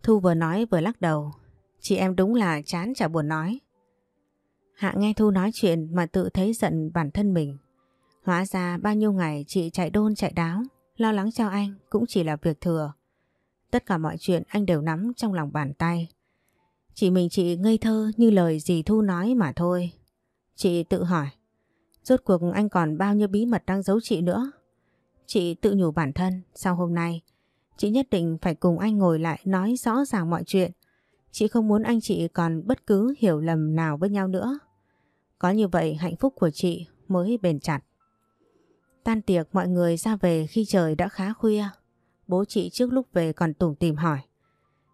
Thu vừa nói vừa lắc đầu. Chị em đúng là chán chả buồn nói. Hạ nghe Thu nói chuyện mà tự thấy giận bản thân mình. Hóa ra bao nhiêu ngày chị chạy đôn chạy đáo Lo lắng cho anh cũng chỉ là việc thừa. Tất cả mọi chuyện anh đều nắm trong lòng bàn tay. Chỉ mình chị ngây thơ như lời dì Thu nói mà thôi. Chị tự hỏi, rốt cuộc anh còn bao nhiêu bí mật đang giấu chị nữa? Chị tự nhủ bản thân, sau hôm nay, chị nhất định phải cùng anh ngồi lại nói rõ ràng mọi chuyện. Chị không muốn anh chị còn bất cứ hiểu lầm nào với nhau nữa. Có như vậy hạnh phúc của chị mới bền chặt. Tan tiệc mọi người ra về khi trời đã khá khuya. Bố chị trước lúc về còn tủm tìm hỏi.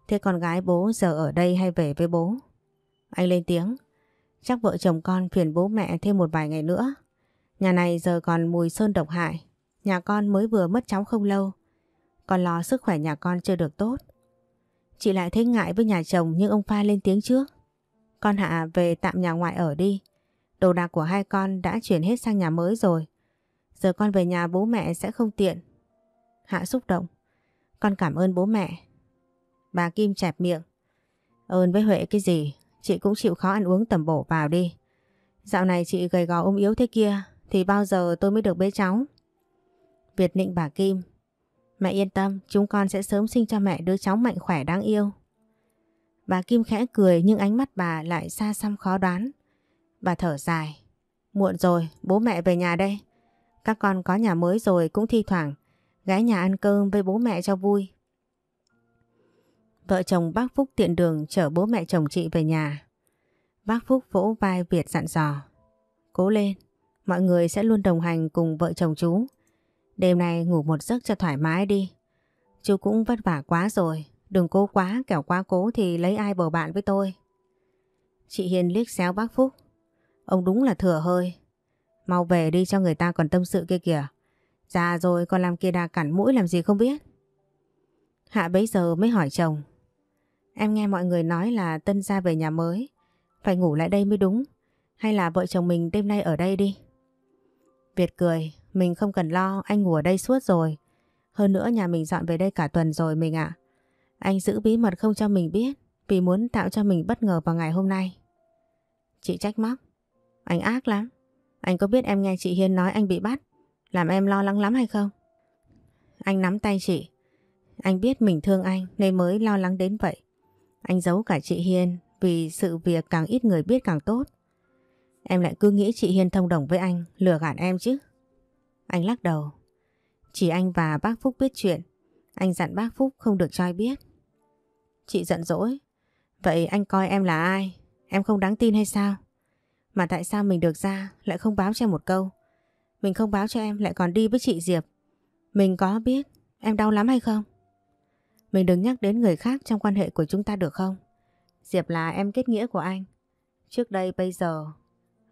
Thế con gái bố giờ ở đây hay về với bố? Anh lên tiếng. Chắc vợ chồng con phiền bố mẹ thêm một vài ngày nữa. Nhà này giờ còn mùi sơn độc hại. Nhà con mới vừa mất cháu không lâu. Còn lo sức khỏe nhà con chưa được tốt. Chị lại thấy ngại với nhà chồng nhưng ông Pha lên tiếng trước. Con Hạ về tạm nhà ngoại ở đi. Đồ đạc của hai con đã chuyển hết sang nhà mới rồi. Giờ con về nhà bố mẹ sẽ không tiện. Hạ xúc động. Con cảm ơn bố mẹ. Bà Kim chẹp miệng. Ơn với Huệ cái gì, chị cũng chịu khó ăn uống tầm bổ vào đi. Dạo này chị gầy gò ôm yếu thế kia, thì bao giờ tôi mới được bế cháu? Việt nịnh bà Kim. Mẹ yên tâm, chúng con sẽ sớm sinh cho mẹ đứa cháu mạnh khỏe đáng yêu. Bà Kim khẽ cười nhưng ánh mắt bà lại xa xăm khó đoán. Bà thở dài. Muộn rồi, bố mẹ về nhà đây. Các con có nhà mới rồi cũng thi thoảng gái nhà ăn cơm với bố mẹ cho vui. Vợ chồng bác Phúc tiện đường chở bố mẹ chồng chị về nhà. Bác Phúc vỗ vai Việt dặn dò. Cố lên, mọi người sẽ luôn đồng hành cùng vợ chồng chú. Đêm nay ngủ một giấc cho thoải mái đi. Chú cũng vất vả quá rồi, đừng cố quá, kẻo quá cố thì lấy ai bầu bạn với tôi. Chị Hiền liếc xéo bác Phúc. Ông đúng là thừa hơi, Mau về đi cho người ta còn tâm sự kia kìa. Già rồi còn làm kia đà cản mũi làm gì không biết. Hạ bấy giờ mới hỏi chồng. Em nghe mọi người nói là Tân ra về nhà mới. Phải ngủ lại đây mới đúng. Hay là vợ chồng mình đêm nay ở đây đi. Việt cười. Mình không cần lo anh ngủ ở đây suốt rồi. Hơn nữa nhà mình dọn về đây cả tuần rồi mình ạ. Anh giữ bí mật không cho mình biết vì muốn tạo cho mình bất ngờ vào ngày hôm nay. Chị trách móc. Anh ác lắm. Anh có biết em nghe chị Hiên nói anh bị bắt Làm em lo lắng lắm hay không Anh nắm tay chị Anh biết mình thương anh nên mới lo lắng đến vậy Anh giấu cả chị Hiên Vì sự việc càng ít người biết càng tốt Em lại cứ nghĩ chị Hiên thông đồng với anh Lừa gạt em chứ Anh lắc đầu Chỉ anh và bác Phúc biết chuyện Anh dặn bác Phúc không được cho ai biết Chị giận dỗi Vậy anh coi em là ai Em không đáng tin hay sao mà tại sao mình được ra lại không báo cho em một câu? Mình không báo cho em lại còn đi với chị Diệp. Mình có biết em đau lắm hay không? Mình đừng nhắc đến người khác trong quan hệ của chúng ta được không? Diệp là em kết nghĩa của anh. Trước đây bây giờ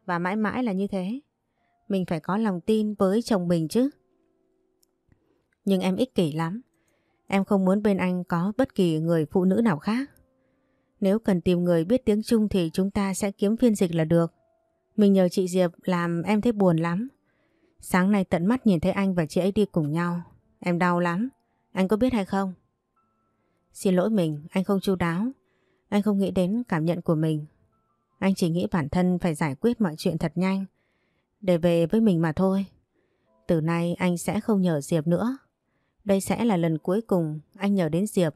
và mãi mãi là như thế. Mình phải có lòng tin với chồng mình chứ. Nhưng em ích kỷ lắm. Em không muốn bên anh có bất kỳ người phụ nữ nào khác. Nếu cần tìm người biết tiếng Trung thì chúng ta sẽ kiếm phiên dịch là được. Mình nhờ chị Diệp làm em thấy buồn lắm. Sáng nay tận mắt nhìn thấy anh và chị ấy đi cùng nhau. Em đau lắm. Anh có biết hay không? Xin lỗi mình, anh không chu đáo. Anh không nghĩ đến cảm nhận của mình. Anh chỉ nghĩ bản thân phải giải quyết mọi chuyện thật nhanh. Để về với mình mà thôi. Từ nay anh sẽ không nhờ Diệp nữa. Đây sẽ là lần cuối cùng anh nhờ đến Diệp.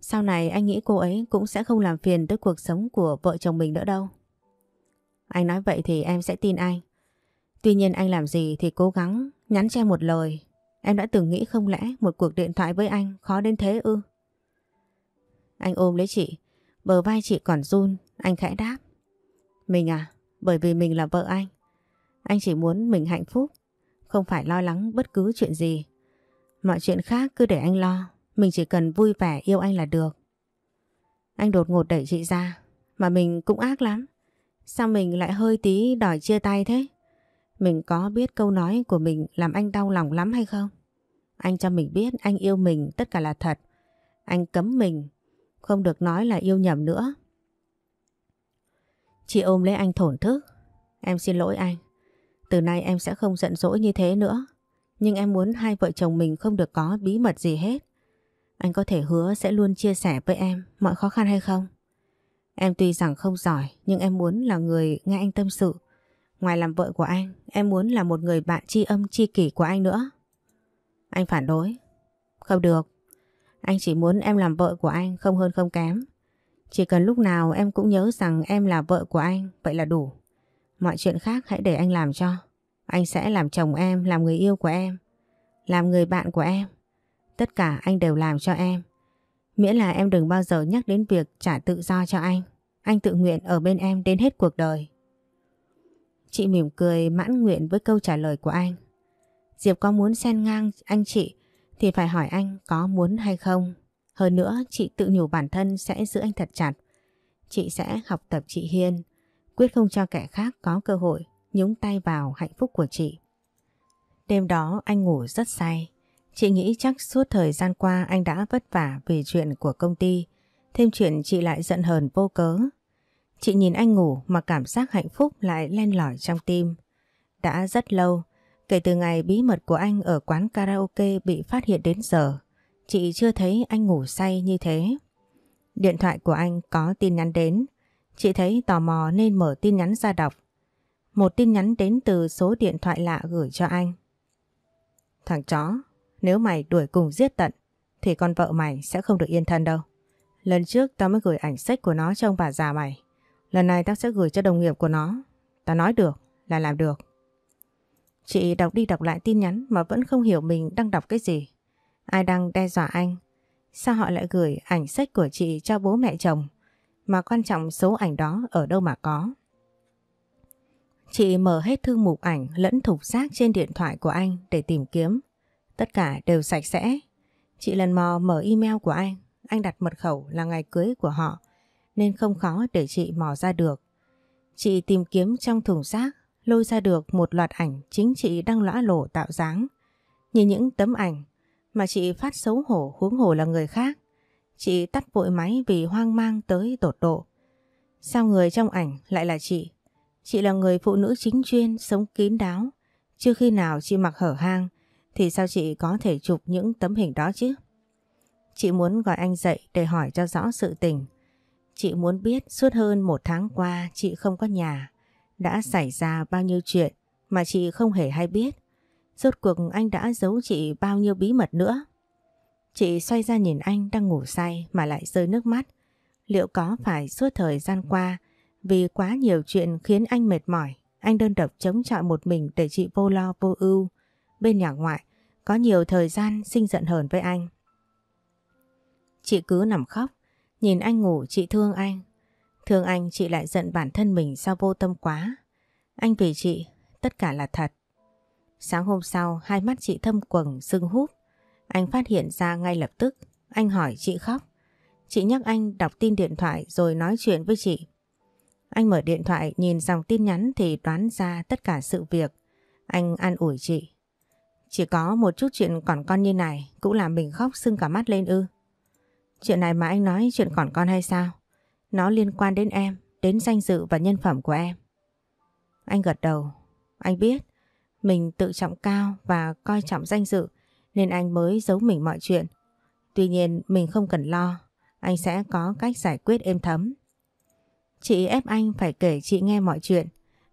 Sau này anh nghĩ cô ấy cũng sẽ không làm phiền tới cuộc sống của vợ chồng mình nữa đâu. Anh nói vậy thì em sẽ tin anh. Tuy nhiên anh làm gì thì cố gắng nhắn cho em một lời. Em đã từng nghĩ không lẽ một cuộc điện thoại với anh khó đến thế ư? Anh ôm lấy chị, bờ vai chị còn run, anh khẽ đáp. Mình à, bởi vì mình là vợ anh. Anh chỉ muốn mình hạnh phúc, không phải lo lắng bất cứ chuyện gì. Mọi chuyện khác cứ để anh lo, mình chỉ cần vui vẻ yêu anh là được. Anh đột ngột đẩy chị ra, mà mình cũng ác lắm. Sao mình lại hơi tí đòi chia tay thế? Mình có biết câu nói của mình làm anh đau lòng lắm hay không? Anh cho mình biết anh yêu mình tất cả là thật. Anh cấm mình, không được nói là yêu nhầm nữa. Chị ôm lấy anh thổn thức. Em xin lỗi anh. Từ nay em sẽ không giận dỗi như thế nữa. Nhưng em muốn hai vợ chồng mình không được có bí mật gì hết. Anh có thể hứa sẽ luôn chia sẻ với em mọi khó khăn hay không? Em tuy rằng không giỏi nhưng em muốn là người nghe anh tâm sự. Ngoài làm vợ của anh, em muốn là một người bạn tri âm tri kỷ của anh nữa. Anh phản đối. Không được. Anh chỉ muốn em làm vợ của anh không hơn không kém. Chỉ cần lúc nào em cũng nhớ rằng em là vợ của anh, vậy là đủ. Mọi chuyện khác hãy để anh làm cho. Anh sẽ làm chồng em, làm người yêu của em, làm người bạn của em. Tất cả anh đều làm cho em. Miễn là em đừng bao giờ nhắc đến việc trả tự do cho anh. Anh tự nguyện ở bên em đến hết cuộc đời. Chị mỉm cười mãn nguyện với câu trả lời của anh. Diệp có muốn xen ngang anh chị thì phải hỏi anh có muốn hay không. Hơn nữa chị tự nhủ bản thân sẽ giữ anh thật chặt. Chị sẽ học tập chị Hiên, quyết không cho kẻ khác có cơ hội nhúng tay vào hạnh phúc của chị. Đêm đó anh ngủ rất say, Chị nghĩ chắc suốt thời gian qua anh đã vất vả vì chuyện của công ty, thêm chuyện chị lại giận hờn vô cớ. Chị nhìn anh ngủ mà cảm giác hạnh phúc lại len lỏi trong tim. Đã rất lâu, kể từ ngày bí mật của anh ở quán karaoke bị phát hiện đến giờ, chị chưa thấy anh ngủ say như thế. Điện thoại của anh có tin nhắn đến, chị thấy tò mò nên mở tin nhắn ra đọc. Một tin nhắn đến từ số điện thoại lạ gửi cho anh. Thằng chó, nếu mày đuổi cùng giết tận Thì con vợ mày sẽ không được yên thân đâu Lần trước tao mới gửi ảnh sách của nó cho ông bà già mày Lần này tao sẽ gửi cho đồng nghiệp của nó Tao nói được là làm được Chị đọc đi đọc lại tin nhắn mà vẫn không hiểu mình đang đọc cái gì Ai đang đe dọa anh Sao họ lại gửi ảnh sách của chị cho bố mẹ chồng Mà quan trọng số ảnh đó ở đâu mà có Chị mở hết thư mục ảnh lẫn thục xác trên điện thoại của anh để tìm kiếm Tất cả đều sạch sẽ. Chị lần mò mở email của anh, anh đặt mật khẩu là ngày cưới của họ, nên không khó để chị mò ra được. Chị tìm kiếm trong thùng rác, lôi ra được một loạt ảnh chính chị đang lõa lổ tạo dáng. Nhìn những tấm ảnh mà chị phát xấu hổ huống hồ là người khác. Chị tắt vội máy vì hoang mang tới tột độ. Sao người trong ảnh lại là chị? Chị là người phụ nữ chính chuyên, sống kín đáo. Chưa khi nào chị mặc hở hang, thì sao chị có thể chụp những tấm hình đó chứ? Chị muốn gọi anh dậy để hỏi cho rõ sự tình. Chị muốn biết suốt hơn một tháng qua chị không có nhà, đã xảy ra bao nhiêu chuyện mà chị không hề hay biết. Rốt cuộc anh đã giấu chị bao nhiêu bí mật nữa. Chị xoay ra nhìn anh đang ngủ say mà lại rơi nước mắt. Liệu có phải suốt thời gian qua vì quá nhiều chuyện khiến anh mệt mỏi, anh đơn độc chống chọi một mình để chị vô lo vô ưu, bên nhà ngoại, có nhiều thời gian sinh giận hờn với anh. Chị cứ nằm khóc, nhìn anh ngủ chị thương anh. Thương anh chị lại giận bản thân mình sao vô tâm quá. Anh vì chị, tất cả là thật. Sáng hôm sau, hai mắt chị thâm quầng, sưng húp. Anh phát hiện ra ngay lập tức, anh hỏi chị khóc. Chị nhắc anh đọc tin điện thoại rồi nói chuyện với chị. Anh mở điện thoại nhìn dòng tin nhắn thì đoán ra tất cả sự việc. Anh an ủi chị. Chỉ có một chút chuyện còn con như này cũng làm mình khóc sưng cả mắt lên ư. Chuyện này mà anh nói chuyện còn con hay sao? Nó liên quan đến em, đến danh dự và nhân phẩm của em. Anh gật đầu. Anh biết, mình tự trọng cao và coi trọng danh dự nên anh mới giấu mình mọi chuyện. Tuy nhiên mình không cần lo, anh sẽ có cách giải quyết êm thấm. Chị ép anh phải kể chị nghe mọi chuyện.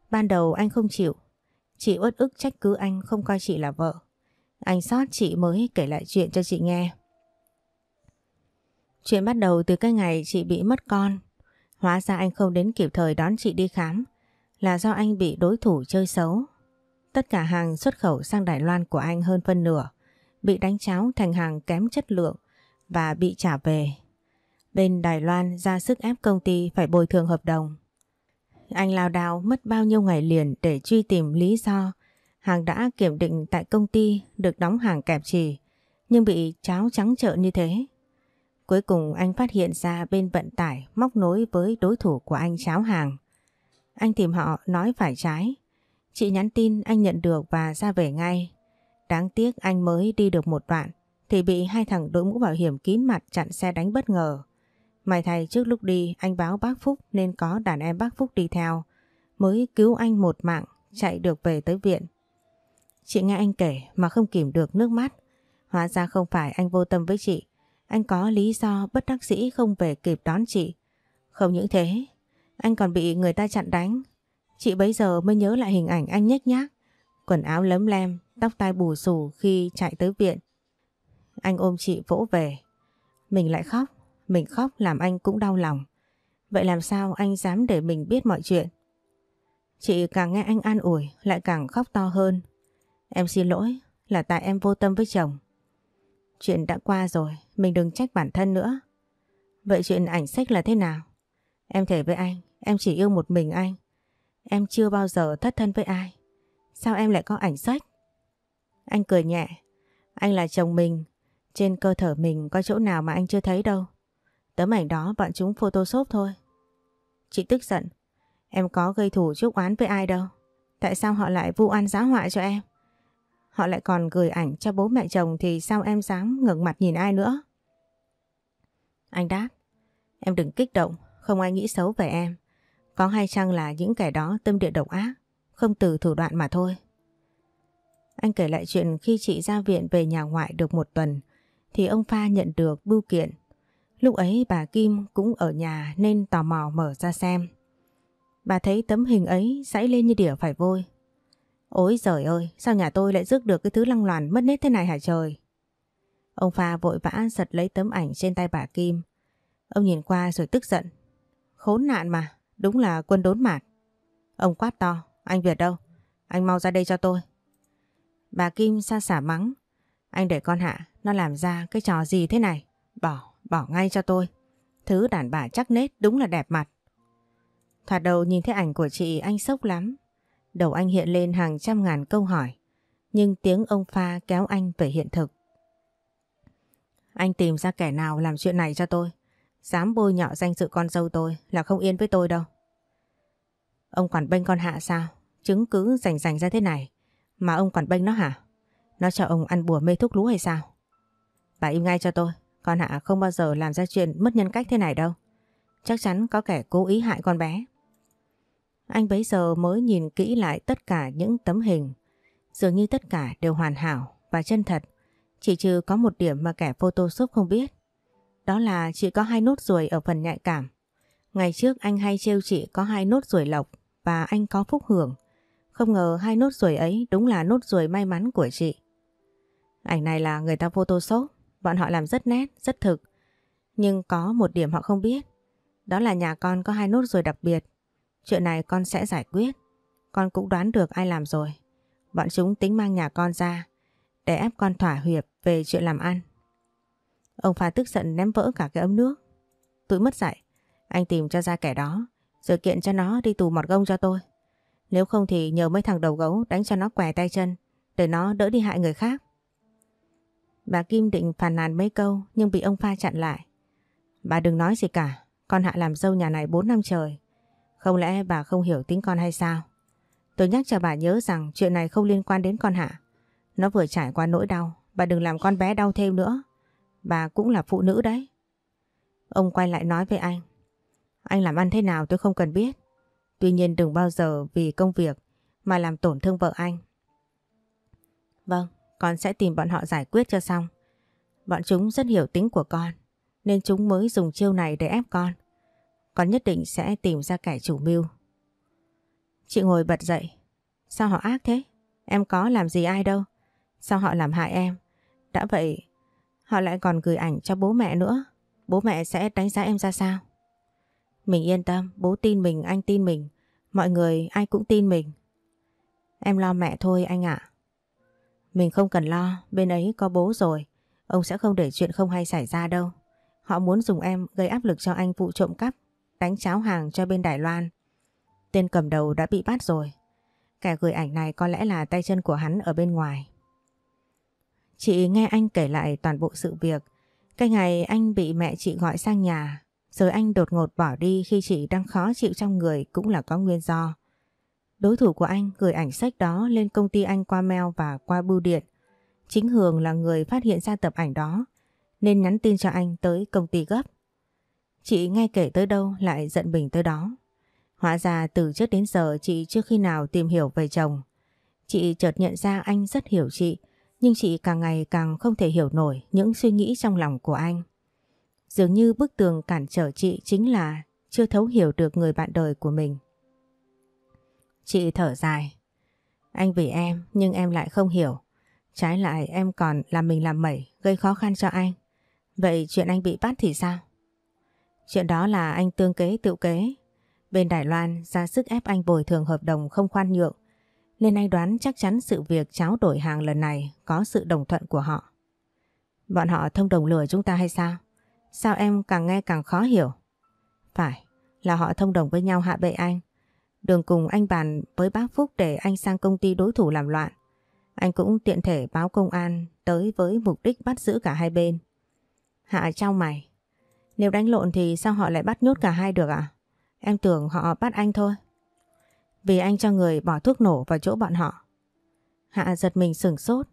Ban đầu anh không chịu. Chị uất ức trách cứ anh không coi chị là vợ. Anh sót chị mới kể lại chuyện cho chị nghe. Chuyện bắt đầu từ cái ngày chị bị mất con. Hóa ra anh không đến kịp thời đón chị đi khám là do anh bị đối thủ chơi xấu. Tất cả hàng xuất khẩu sang Đài Loan của anh hơn phân nửa bị đánh cháo thành hàng kém chất lượng và bị trả về. Bên Đài Loan ra sức ép công ty phải bồi thường hợp đồng. Anh lao đao mất bao nhiêu ngày liền để truy tìm lý do Hàng đã kiểm định tại công ty được đóng hàng kẹp trì nhưng bị cháo trắng trợn như thế. Cuối cùng anh phát hiện ra bên vận tải móc nối với đối thủ của anh cháo hàng. Anh tìm họ nói phải trái. Chị nhắn tin anh nhận được và ra về ngay. Đáng tiếc anh mới đi được một đoạn thì bị hai thằng đội mũ bảo hiểm kín mặt chặn xe đánh bất ngờ. May thay trước lúc đi anh báo bác Phúc nên có đàn em bác Phúc đi theo mới cứu anh một mạng chạy được về tới viện. Chị nghe anh kể mà không kìm được nước mắt. Hóa ra không phải anh vô tâm với chị. Anh có lý do bất đắc dĩ không về kịp đón chị. Không những thế, anh còn bị người ta chặn đánh. Chị bấy giờ mới nhớ lại hình ảnh anh nhếch nhác. Quần áo lấm lem, tóc tai bù xù khi chạy tới viện. Anh ôm chị vỗ về. Mình lại khóc, mình khóc làm anh cũng đau lòng. Vậy làm sao anh dám để mình biết mọi chuyện? Chị càng nghe anh an ủi lại càng khóc to hơn. Em xin lỗi là tại em vô tâm với chồng. Chuyện đã qua rồi, mình đừng trách bản thân nữa. Vậy chuyện ảnh sách là thế nào? Em thể với anh, em chỉ yêu một mình anh. Em chưa bao giờ thất thân với ai. Sao em lại có ảnh sách? Anh cười nhẹ. Anh là chồng mình. Trên cơ thể mình có chỗ nào mà anh chưa thấy đâu. Tấm ảnh đó bọn chúng photoshop thôi. Chị tức giận. Em có gây thủ chuốc oán với ai đâu. Tại sao họ lại vu oan giá họa cho em? họ lại còn gửi ảnh cho bố mẹ chồng thì sao em dám ngẩng mặt nhìn ai nữa? Anh đáp, em đừng kích động, không ai nghĩ xấu về em. Có hay chăng là những kẻ đó tâm địa độc ác, không từ thủ đoạn mà thôi. Anh kể lại chuyện khi chị ra viện về nhà ngoại được một tuần, thì ông Pha nhận được bưu kiện. Lúc ấy bà Kim cũng ở nhà nên tò mò mở ra xem. Bà thấy tấm hình ấy sãy lên như đỉa phải vôi. Ôi trời ơi, sao nhà tôi lại rước được cái thứ lăng loàn mất nết thế này hả trời? Ông Pha vội vã giật lấy tấm ảnh trên tay bà Kim. Ông nhìn qua rồi tức giận. Khốn nạn mà, đúng là quân đốn mạt. Ông quát to, anh Việt đâu? Anh mau ra đây cho tôi. Bà Kim xa xả mắng. Anh để con Hạ, nó làm ra cái trò gì thế này? Bỏ, bỏ ngay cho tôi. Thứ đàn bà chắc nết đúng là đẹp mặt. Thoạt đầu nhìn thấy ảnh của chị anh sốc lắm Đầu anh hiện lên hàng trăm ngàn câu hỏi, nhưng tiếng ông pha kéo anh về hiện thực. Anh tìm ra kẻ nào làm chuyện này cho tôi, dám bôi nhọ danh dự con dâu tôi là không yên với tôi đâu. Ông quản bênh con hạ sao? Chứng cứ rành rành ra thế này, mà ông quản bênh nó hả? Nó cho ông ăn bùa mê thuốc lú hay sao? Bà im ngay cho tôi, con Hạ không bao giờ làm ra chuyện mất nhân cách thế này đâu. Chắc chắn có kẻ cố ý hại con bé. Anh bấy giờ mới nhìn kỹ lại tất cả những tấm hình. Dường như tất cả đều hoàn hảo và chân thật. Chỉ trừ có một điểm mà kẻ Photoshop không biết. Đó là chị có hai nốt ruồi ở phần nhạy cảm. Ngày trước anh hay trêu chị có hai nốt ruồi lộc và anh có phúc hưởng. Không ngờ hai nốt ruồi ấy đúng là nốt ruồi may mắn của chị. Ảnh này là người ta Photoshop. Bọn họ làm rất nét, rất thực. Nhưng có một điểm họ không biết. Đó là nhà con có hai nốt ruồi đặc biệt Chuyện này con sẽ giải quyết. Con cũng đoán được ai làm rồi. Bọn chúng tính mang nhà con ra để ép con thỏa hiệp về chuyện làm ăn. Ông Phà tức giận ném vỡ cả cái ấm nước. Tôi mất dạy. Anh tìm cho ra kẻ đó rồi kiện cho nó đi tù mọt gông cho tôi. Nếu không thì nhờ mấy thằng đầu gấu đánh cho nó què tay chân để nó đỡ đi hại người khác. Bà Kim định phàn nàn mấy câu nhưng bị ông Pha chặn lại. Bà đừng nói gì cả, con Hạ làm dâu nhà này 4 năm trời, không lẽ bà không hiểu tính con hay sao? Tôi nhắc cho bà nhớ rằng chuyện này không liên quan đến con hả? Nó vừa trải qua nỗi đau, bà đừng làm con bé đau thêm nữa. Bà cũng là phụ nữ đấy. Ông quay lại nói với anh. Anh làm ăn thế nào tôi không cần biết. Tuy nhiên đừng bao giờ vì công việc mà làm tổn thương vợ anh. Vâng, con sẽ tìm bọn họ giải quyết cho xong. Bọn chúng rất hiểu tính của con, nên chúng mới dùng chiêu này để ép con. Con nhất định sẽ tìm ra kẻ chủ mưu. Chị ngồi bật dậy. Sao họ ác thế? Em có làm gì ai đâu. Sao họ làm hại em? Đã vậy, họ lại còn gửi ảnh cho bố mẹ nữa. Bố mẹ sẽ đánh giá em ra sao? Mình yên tâm, bố tin mình, anh tin mình. Mọi người ai cũng tin mình. Em lo mẹ thôi anh ạ. Mình không cần lo, bên ấy có bố rồi. Ông sẽ không để chuyện không hay xảy ra đâu. Họ muốn dùng em gây áp lực cho anh vụ trộm cắp đánh cháo hàng cho bên Đài Loan. Tên cầm đầu đã bị bắt rồi. Kẻ gửi ảnh này có lẽ là tay chân của hắn ở bên ngoài. Chị nghe anh kể lại toàn bộ sự việc. Cái ngày anh bị mẹ chị gọi sang nhà, rồi anh đột ngột bỏ đi khi chị đang khó chịu trong người cũng là có nguyên do. Đối thủ của anh gửi ảnh sách đó lên công ty anh qua mail và qua bưu điện. Chính Hường là người phát hiện ra tập ảnh đó, nên nhắn tin cho anh tới công ty gấp. Chị nghe kể tới đâu lại giận mình tới đó. Hóa ra từ trước đến giờ chị chưa khi nào tìm hiểu về chồng. Chị chợt nhận ra anh rất hiểu chị, nhưng chị càng ngày càng không thể hiểu nổi những suy nghĩ trong lòng của anh. Dường như bức tường cản trở chị chính là chưa thấu hiểu được người bạn đời của mình. Chị thở dài. Anh vì em nhưng em lại không hiểu. Trái lại em còn làm mình làm mẩy gây khó khăn cho anh. Vậy chuyện anh bị bắt thì sao? Chuyện đó là anh tương kế tự kế. Bên Đài Loan ra sức ép anh bồi thường hợp đồng không khoan nhượng. Nên anh đoán chắc chắn sự việc cháu đổi hàng lần này có sự đồng thuận của họ. Bọn họ thông đồng lừa chúng ta hay sao? Sao em càng nghe càng khó hiểu? Phải, là họ thông đồng với nhau hạ bệ anh. Đường cùng anh bàn với bác Phúc để anh sang công ty đối thủ làm loạn. Anh cũng tiện thể báo công an tới với mục đích bắt giữ cả hai bên. Hạ trao mày, nếu đánh lộn thì sao họ lại bắt nhốt cả hai được à? Em tưởng họ bắt anh thôi. Vì anh cho người bỏ thuốc nổ vào chỗ bọn họ. Hạ giật mình sửng sốt.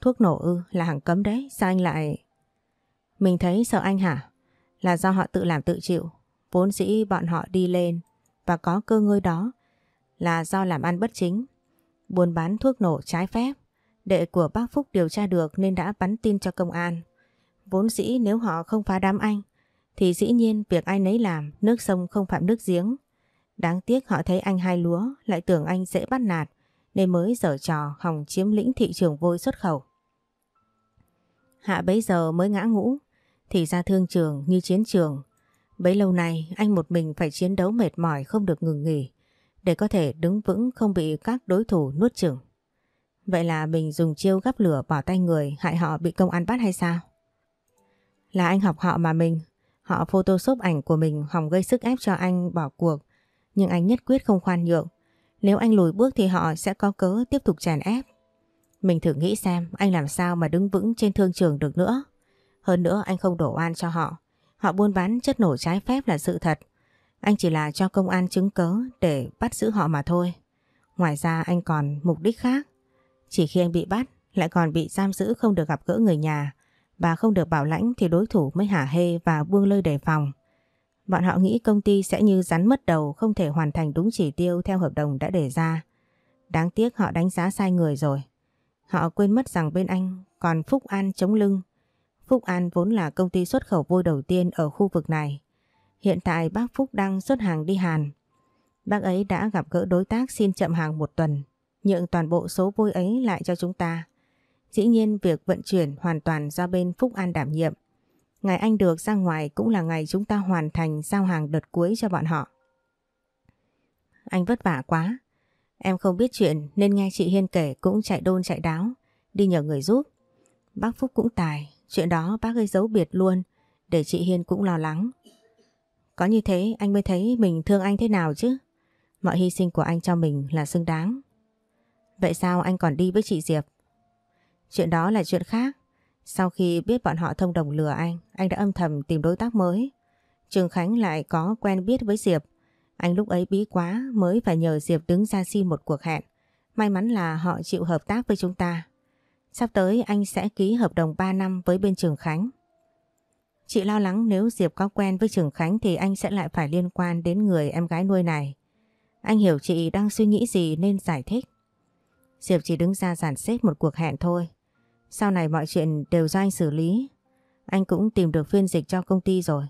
Thuốc nổ ư là hàng cấm đấy, sao anh lại... Mình thấy sợ anh hả? Là do họ tự làm tự chịu. Vốn dĩ bọn họ đi lên và có cơ ngơi đó là do làm ăn bất chính. Buôn bán thuốc nổ trái phép. Đệ của bác Phúc điều tra được nên đã bắn tin cho công an. Vốn dĩ nếu họ không phá đám anh thì dĩ nhiên việc ai nấy làm nước sông không phạm nước giếng. Đáng tiếc họ thấy anh hai lúa lại tưởng anh dễ bắt nạt nên mới dở trò hòng chiếm lĩnh thị trường vôi xuất khẩu. Hạ bấy giờ mới ngã ngũ thì ra thương trường như chiến trường. Bấy lâu nay anh một mình phải chiến đấu mệt mỏi không được ngừng nghỉ để có thể đứng vững không bị các đối thủ nuốt chửng. Vậy là mình dùng chiêu gắp lửa bỏ tay người hại họ bị công an bắt hay sao? Là anh học họ mà mình Họ photoshop ảnh của mình hòng gây sức ép cho anh bỏ cuộc. Nhưng anh nhất quyết không khoan nhượng. Nếu anh lùi bước thì họ sẽ có cớ tiếp tục chèn ép. Mình thử nghĩ xem anh làm sao mà đứng vững trên thương trường được nữa. Hơn nữa anh không đổ oan cho họ. Họ buôn bán chất nổ trái phép là sự thật. Anh chỉ là cho công an chứng cớ để bắt giữ họ mà thôi. Ngoài ra anh còn mục đích khác. Chỉ khi anh bị bắt lại còn bị giam giữ không được gặp gỡ người nhà bà không được bảo lãnh thì đối thủ mới hả hê và buông lơi đề phòng. Bọn họ nghĩ công ty sẽ như rắn mất đầu không thể hoàn thành đúng chỉ tiêu theo hợp đồng đã đề ra. Đáng tiếc họ đánh giá sai người rồi. Họ quên mất rằng bên Anh còn Phúc An chống lưng. Phúc An vốn là công ty xuất khẩu vôi đầu tiên ở khu vực này. Hiện tại bác Phúc đang xuất hàng đi Hàn. Bác ấy đã gặp gỡ đối tác xin chậm hàng một tuần, nhượng toàn bộ số vôi ấy lại cho chúng ta. Dĩ nhiên việc vận chuyển hoàn toàn do bên Phúc An đảm nhiệm. Ngày anh được ra ngoài cũng là ngày chúng ta hoàn thành giao hàng đợt cuối cho bọn họ. Anh vất vả quá. Em không biết chuyện nên nghe chị Hiên kể cũng chạy đôn chạy đáo, đi nhờ người giúp. Bác Phúc cũng tài, chuyện đó bác gây giấu biệt luôn, để chị Hiên cũng lo lắng. Có như thế anh mới thấy mình thương anh thế nào chứ. Mọi hy sinh của anh cho mình là xứng đáng. Vậy sao anh còn đi với chị Diệp? Chuyện đó là chuyện khác. Sau khi biết bọn họ thông đồng lừa anh, anh đã âm thầm tìm đối tác mới. Trường Khánh lại có quen biết với Diệp. Anh lúc ấy bí quá mới phải nhờ Diệp đứng ra xin một cuộc hẹn. May mắn là họ chịu hợp tác với chúng ta. Sắp tới anh sẽ ký hợp đồng 3 năm với bên Trường Khánh. Chị lo lắng nếu Diệp có quen với Trường Khánh thì anh sẽ lại phải liên quan đến người em gái nuôi này. Anh hiểu chị đang suy nghĩ gì nên giải thích. Diệp chỉ đứng ra giản xếp một cuộc hẹn thôi. Sau này mọi chuyện đều do anh xử lý. Anh cũng tìm được phiên dịch cho công ty rồi.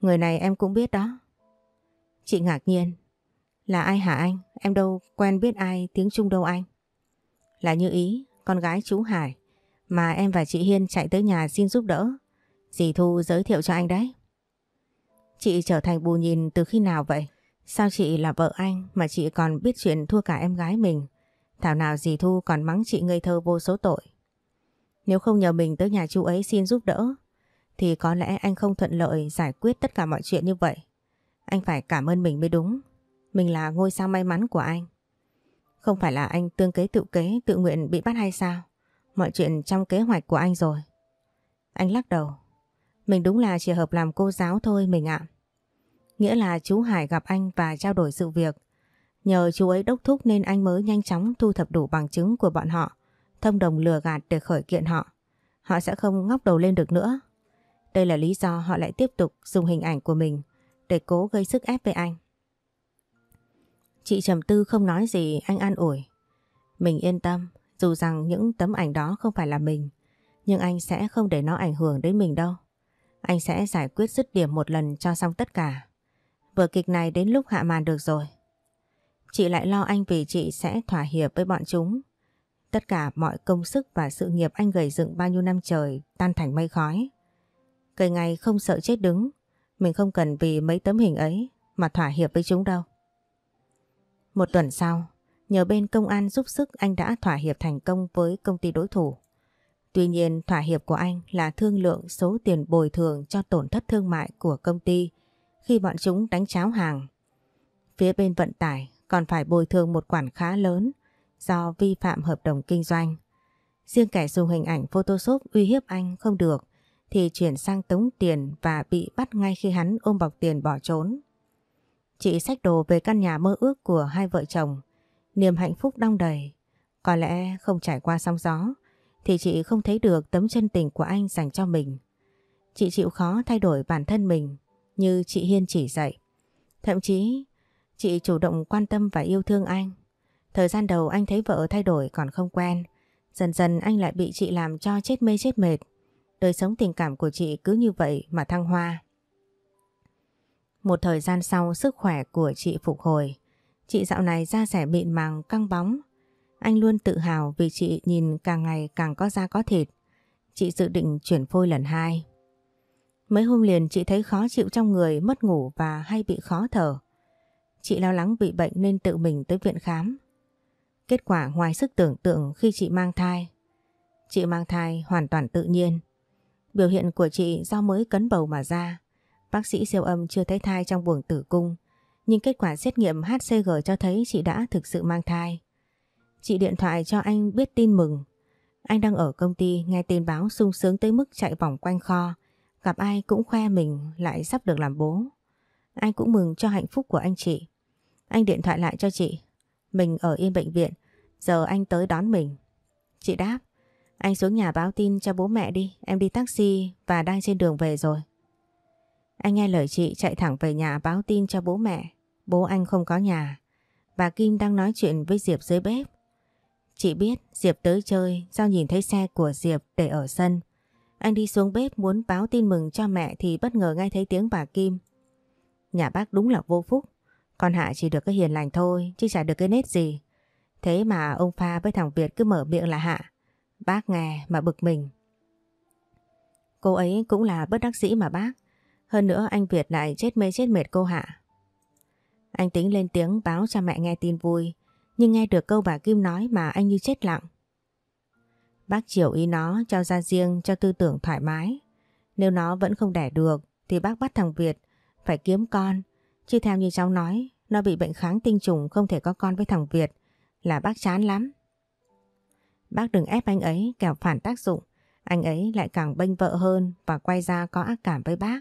Người này em cũng biết đó. Chị ngạc nhiên. Là ai hả anh? Em đâu quen biết ai tiếng Trung đâu anh. Là Như Ý, con gái chú Hải. Mà em và chị Hiên chạy tới nhà xin giúp đỡ. Dì Thu giới thiệu cho anh đấy. Chị trở thành bù nhìn từ khi nào vậy? Sao chị là vợ anh mà chị còn biết chuyện thua cả em gái mình? Thảo nào dì Thu còn mắng chị ngây thơ vô số tội. Nếu không nhờ mình tới nhà chú ấy xin giúp đỡ thì có lẽ anh không thuận lợi giải quyết tất cả mọi chuyện như vậy. Anh phải cảm ơn mình mới đúng. Mình là ngôi sao may mắn của anh. Không phải là anh tương kế tự kế tự nguyện bị bắt hay sao? Mọi chuyện trong kế hoạch của anh rồi. Anh lắc đầu. Mình đúng là chỉ hợp làm cô giáo thôi mình ạ. Nghĩa là chú Hải gặp anh và trao đổi sự việc. Nhờ chú ấy đốc thúc nên anh mới nhanh chóng thu thập đủ bằng chứng của bọn họ thông đồng lừa gạt để khởi kiện họ. Họ sẽ không ngóc đầu lên được nữa. Đây là lý do họ lại tiếp tục dùng hình ảnh của mình để cố gây sức ép với anh. Chị Trầm Tư không nói gì anh an ủi. Mình yên tâm, dù rằng những tấm ảnh đó không phải là mình, nhưng anh sẽ không để nó ảnh hưởng đến mình đâu. Anh sẽ giải quyết dứt điểm một lần cho xong tất cả. Vở kịch này đến lúc hạ màn được rồi. Chị lại lo anh vì chị sẽ thỏa hiệp với bọn chúng Tất cả mọi công sức và sự nghiệp anh gầy dựng bao nhiêu năm trời tan thành mây khói. Cây ngày không sợ chết đứng, mình không cần vì mấy tấm hình ấy mà thỏa hiệp với chúng đâu. Một tuần sau, nhờ bên công an giúp sức anh đã thỏa hiệp thành công với công ty đối thủ. Tuy nhiên thỏa hiệp của anh là thương lượng số tiền bồi thường cho tổn thất thương mại của công ty khi bọn chúng đánh cháo hàng. Phía bên vận tải còn phải bồi thường một khoản khá lớn do vi phạm hợp đồng kinh doanh. Riêng kẻ dùng hình ảnh Photoshop uy hiếp anh không được thì chuyển sang tống tiền và bị bắt ngay khi hắn ôm bọc tiền bỏ trốn. Chị xách đồ về căn nhà mơ ước của hai vợ chồng, niềm hạnh phúc đong đầy. Có lẽ không trải qua sóng gió thì chị không thấy được tấm chân tình của anh dành cho mình. Chị chịu khó thay đổi bản thân mình như chị Hiên chỉ dạy. Thậm chí, chị chủ động quan tâm và yêu thương anh Thời gian đầu anh thấy vợ thay đổi còn không quen. Dần dần anh lại bị chị làm cho chết mê chết mệt. Đời sống tình cảm của chị cứ như vậy mà thăng hoa. Một thời gian sau sức khỏe của chị phục hồi. Chị dạo này da rẻ mịn màng căng bóng. Anh luôn tự hào vì chị nhìn càng ngày càng có da có thịt. Chị dự định chuyển phôi lần hai. Mấy hôm liền chị thấy khó chịu trong người, mất ngủ và hay bị khó thở. Chị lo lắng bị bệnh nên tự mình tới viện khám. Kết quả ngoài sức tưởng tượng khi chị mang thai. Chị mang thai hoàn toàn tự nhiên. Biểu hiện của chị do mới cấn bầu mà ra. Bác sĩ siêu âm chưa thấy thai trong buồng tử cung. Nhưng kết quả xét nghiệm HCG cho thấy chị đã thực sự mang thai. Chị điện thoại cho anh biết tin mừng. Anh đang ở công ty nghe tin báo sung sướng tới mức chạy vòng quanh kho. Gặp ai cũng khoe mình lại sắp được làm bố. Anh cũng mừng cho hạnh phúc của anh chị. Anh điện thoại lại cho chị. Mình ở yên bệnh viện, giờ anh tới đón mình. Chị đáp, anh xuống nhà báo tin cho bố mẹ đi, em đi taxi và đang trên đường về rồi. Anh nghe lời chị chạy thẳng về nhà báo tin cho bố mẹ, bố anh không có nhà. Bà Kim đang nói chuyện với Diệp dưới bếp. Chị biết Diệp tới chơi do nhìn thấy xe của Diệp để ở sân. Anh đi xuống bếp muốn báo tin mừng cho mẹ thì bất ngờ nghe thấy tiếng bà Kim. Nhà bác đúng là vô phúc. Con Hạ chỉ được cái hiền lành thôi chứ chả được cái nết gì. Thế mà ông Pha với thằng Việt cứ mở miệng là Hạ. Bác nghe mà bực mình. Cô ấy cũng là bất đắc dĩ mà bác. Hơn nữa anh Việt lại chết mê chết mệt cô Hạ. Anh tính lên tiếng báo cho mẹ nghe tin vui. Nhưng nghe được câu bà Kim nói mà anh như chết lặng. Bác chiều ý nó cho ra riêng cho tư tưởng thoải mái. Nếu nó vẫn không đẻ được thì bác bắt thằng Việt phải kiếm con Chứ theo như cháu nói, nó bị bệnh kháng tinh trùng không thể có con với thằng Việt, là bác chán lắm. Bác đừng ép anh ấy kẻo phản tác dụng, anh ấy lại càng bênh vợ hơn và quay ra có ác cảm với bác.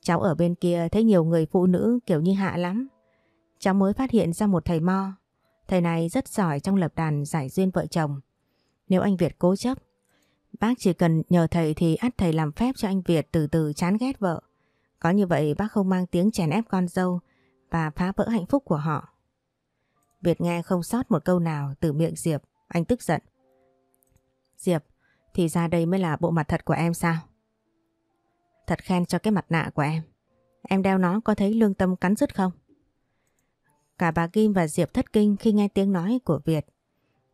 Cháu ở bên kia thấy nhiều người phụ nữ kiểu như hạ lắm. Cháu mới phát hiện ra một thầy mo, thầy này rất giỏi trong lập đàn giải duyên vợ chồng. Nếu anh Việt cố chấp, bác chỉ cần nhờ thầy thì ắt thầy làm phép cho anh Việt từ từ chán ghét vợ. Có như vậy bác không mang tiếng chèn ép con dâu và phá vỡ hạnh phúc của họ. Việt nghe không sót một câu nào từ miệng Diệp, anh tức giận. Diệp, thì ra đây mới là bộ mặt thật của em sao? Thật khen cho cái mặt nạ của em. Em đeo nó có thấy lương tâm cắn rứt không? Cả bà Kim và Diệp thất kinh khi nghe tiếng nói của Việt.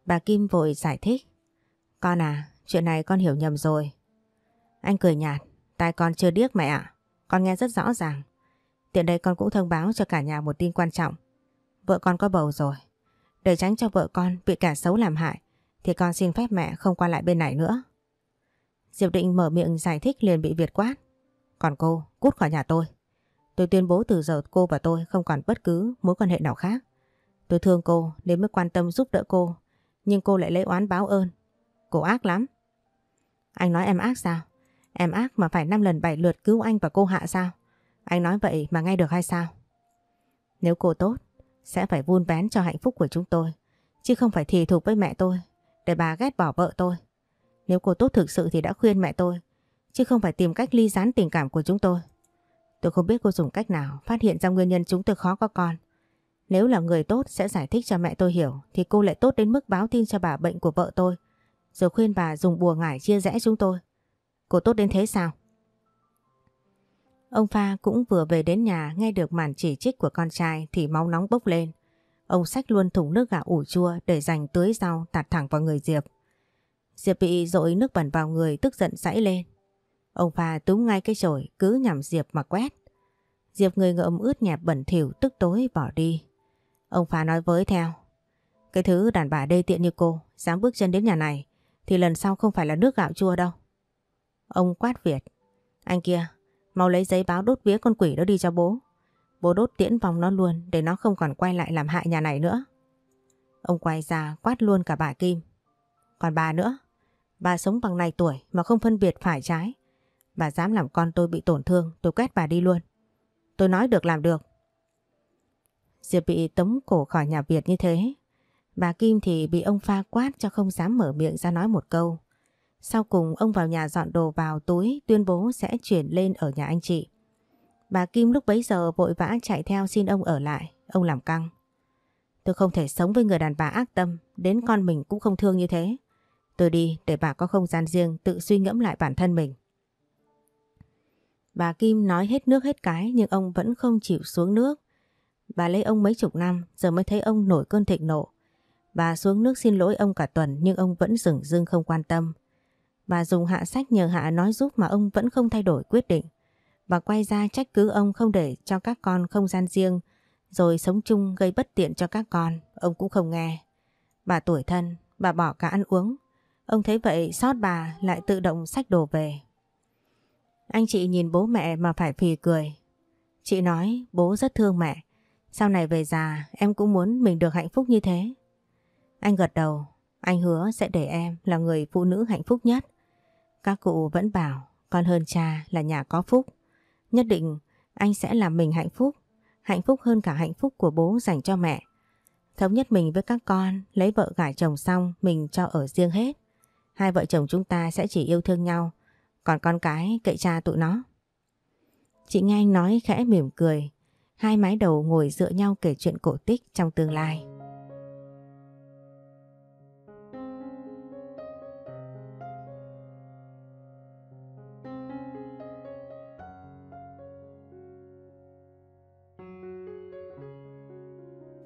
Bà Kim vội giải thích. Con à, chuyện này con hiểu nhầm rồi. Anh cười nhạt, tai con chưa điếc mẹ ạ. Con nghe rất rõ ràng. Tiện đây con cũng thông báo cho cả nhà một tin quan trọng. Vợ con có bầu rồi. Để tránh cho vợ con bị cả xấu làm hại thì con xin phép mẹ không qua lại bên này nữa. Diệp Định mở miệng giải thích liền bị Việt quát. Còn cô, cút khỏi nhà tôi. Tôi tuyên bố từ giờ cô và tôi không còn bất cứ mối quan hệ nào khác. Tôi thương cô nên mới quan tâm giúp đỡ cô. Nhưng cô lại lấy oán báo ơn. Cô ác lắm. Anh nói em ác sao? Em ác mà phải năm lần bảy lượt cứu anh và cô Hạ sao? Anh nói vậy mà nghe được hay sao? Nếu cô tốt, sẽ phải vun vén cho hạnh phúc của chúng tôi. Chứ không phải thì thuộc với mẹ tôi, để bà ghét bỏ vợ tôi. Nếu cô tốt thực sự thì đã khuyên mẹ tôi, chứ không phải tìm cách ly gián tình cảm của chúng tôi. Tôi không biết cô dùng cách nào phát hiện ra nguyên nhân chúng tôi khó có con. Nếu là người tốt sẽ giải thích cho mẹ tôi hiểu thì cô lại tốt đến mức báo tin cho bà bệnh của vợ tôi. Rồi khuyên bà dùng bùa ngải chia rẽ chúng tôi. Cô tốt đến thế sao? Ông Pha cũng vừa về đến nhà nghe được màn chỉ trích của con trai thì máu nóng bốc lên. Ông xách luôn thùng nước gạo ủ chua để dành tưới rau tạt thẳng vào người Diệp. Diệp bị dội nước bẩn vào người tức giận sãi lên. Ông Pha túm ngay cái chổi cứ nhằm Diệp mà quét. Diệp người ngợm ướt nhẹp bẩn thỉu tức tối bỏ đi. Ông Pha nói với theo. Cái thứ đàn bà đê tiện như cô dám bước chân đến nhà này thì lần sau không phải là nước gạo chua đâu. Ông quát Việt. Anh kia, mau lấy giấy báo đốt vía con quỷ đó đi cho bố. Bố đốt tiễn vòng nó luôn để nó không còn quay lại làm hại nhà này nữa. Ông quay ra quát luôn cả bà Kim. Còn bà nữa, bà sống bằng này tuổi mà không phân biệt phải trái. Bà dám làm con tôi bị tổn thương, tôi quét bà đi luôn. Tôi nói được làm được. Diệp bị tống cổ khỏi nhà Việt như thế. Bà Kim thì bị ông pha quát cho không dám mở miệng ra nói một câu. Sau cùng ông vào nhà dọn đồ vào túi tuyên bố sẽ chuyển lên ở nhà anh chị. Bà Kim lúc bấy giờ vội vã chạy theo xin ông ở lại, ông làm căng. Tôi không thể sống với người đàn bà ác tâm, đến con mình cũng không thương như thế. Tôi đi để bà có không gian riêng tự suy ngẫm lại bản thân mình. Bà Kim nói hết nước hết cái nhưng ông vẫn không chịu xuống nước. Bà lấy ông mấy chục năm giờ mới thấy ông nổi cơn thịnh nộ. Bà xuống nước xin lỗi ông cả tuần nhưng ông vẫn dừng dưng không quan tâm. Bà dùng hạ sách nhờ hạ nói giúp mà ông vẫn không thay đổi quyết định. Bà quay ra trách cứ ông không để cho các con không gian riêng, rồi sống chung gây bất tiện cho các con, ông cũng không nghe. Bà tuổi thân, bà bỏ cả ăn uống. Ông thấy vậy sót bà lại tự động sách đồ về. Anh chị nhìn bố mẹ mà phải phì cười. Chị nói bố rất thương mẹ, sau này về già em cũng muốn mình được hạnh phúc như thế. Anh gật đầu, anh hứa sẽ để em là người phụ nữ hạnh phúc nhất. Các cụ vẫn bảo con hơn cha là nhà có phúc. Nhất định anh sẽ làm mình hạnh phúc, hạnh phúc hơn cả hạnh phúc của bố dành cho mẹ. Thống nhất mình với các con, lấy vợ gả chồng xong mình cho ở riêng hết. Hai vợ chồng chúng ta sẽ chỉ yêu thương nhau, còn con cái kệ cha tụi nó. Chị nghe anh nói khẽ mỉm cười, hai mái đầu ngồi dựa nhau kể chuyện cổ tích trong tương lai.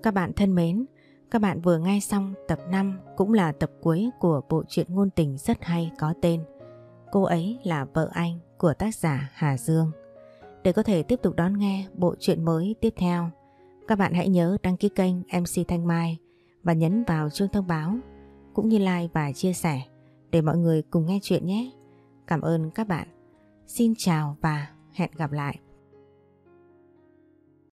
Các bạn thân mến, các bạn vừa nghe xong tập 5 cũng là tập cuối của bộ truyện ngôn tình rất hay có tên Cô ấy là vợ anh của tác giả Hà Dương. Để có thể tiếp tục đón nghe bộ truyện mới tiếp theo, các bạn hãy nhớ đăng ký kênh MC Thanh Mai và nhấn vào chuông thông báo cũng như like và chia sẻ để mọi người cùng nghe chuyện nhé. Cảm ơn các bạn. Xin chào và hẹn gặp lại.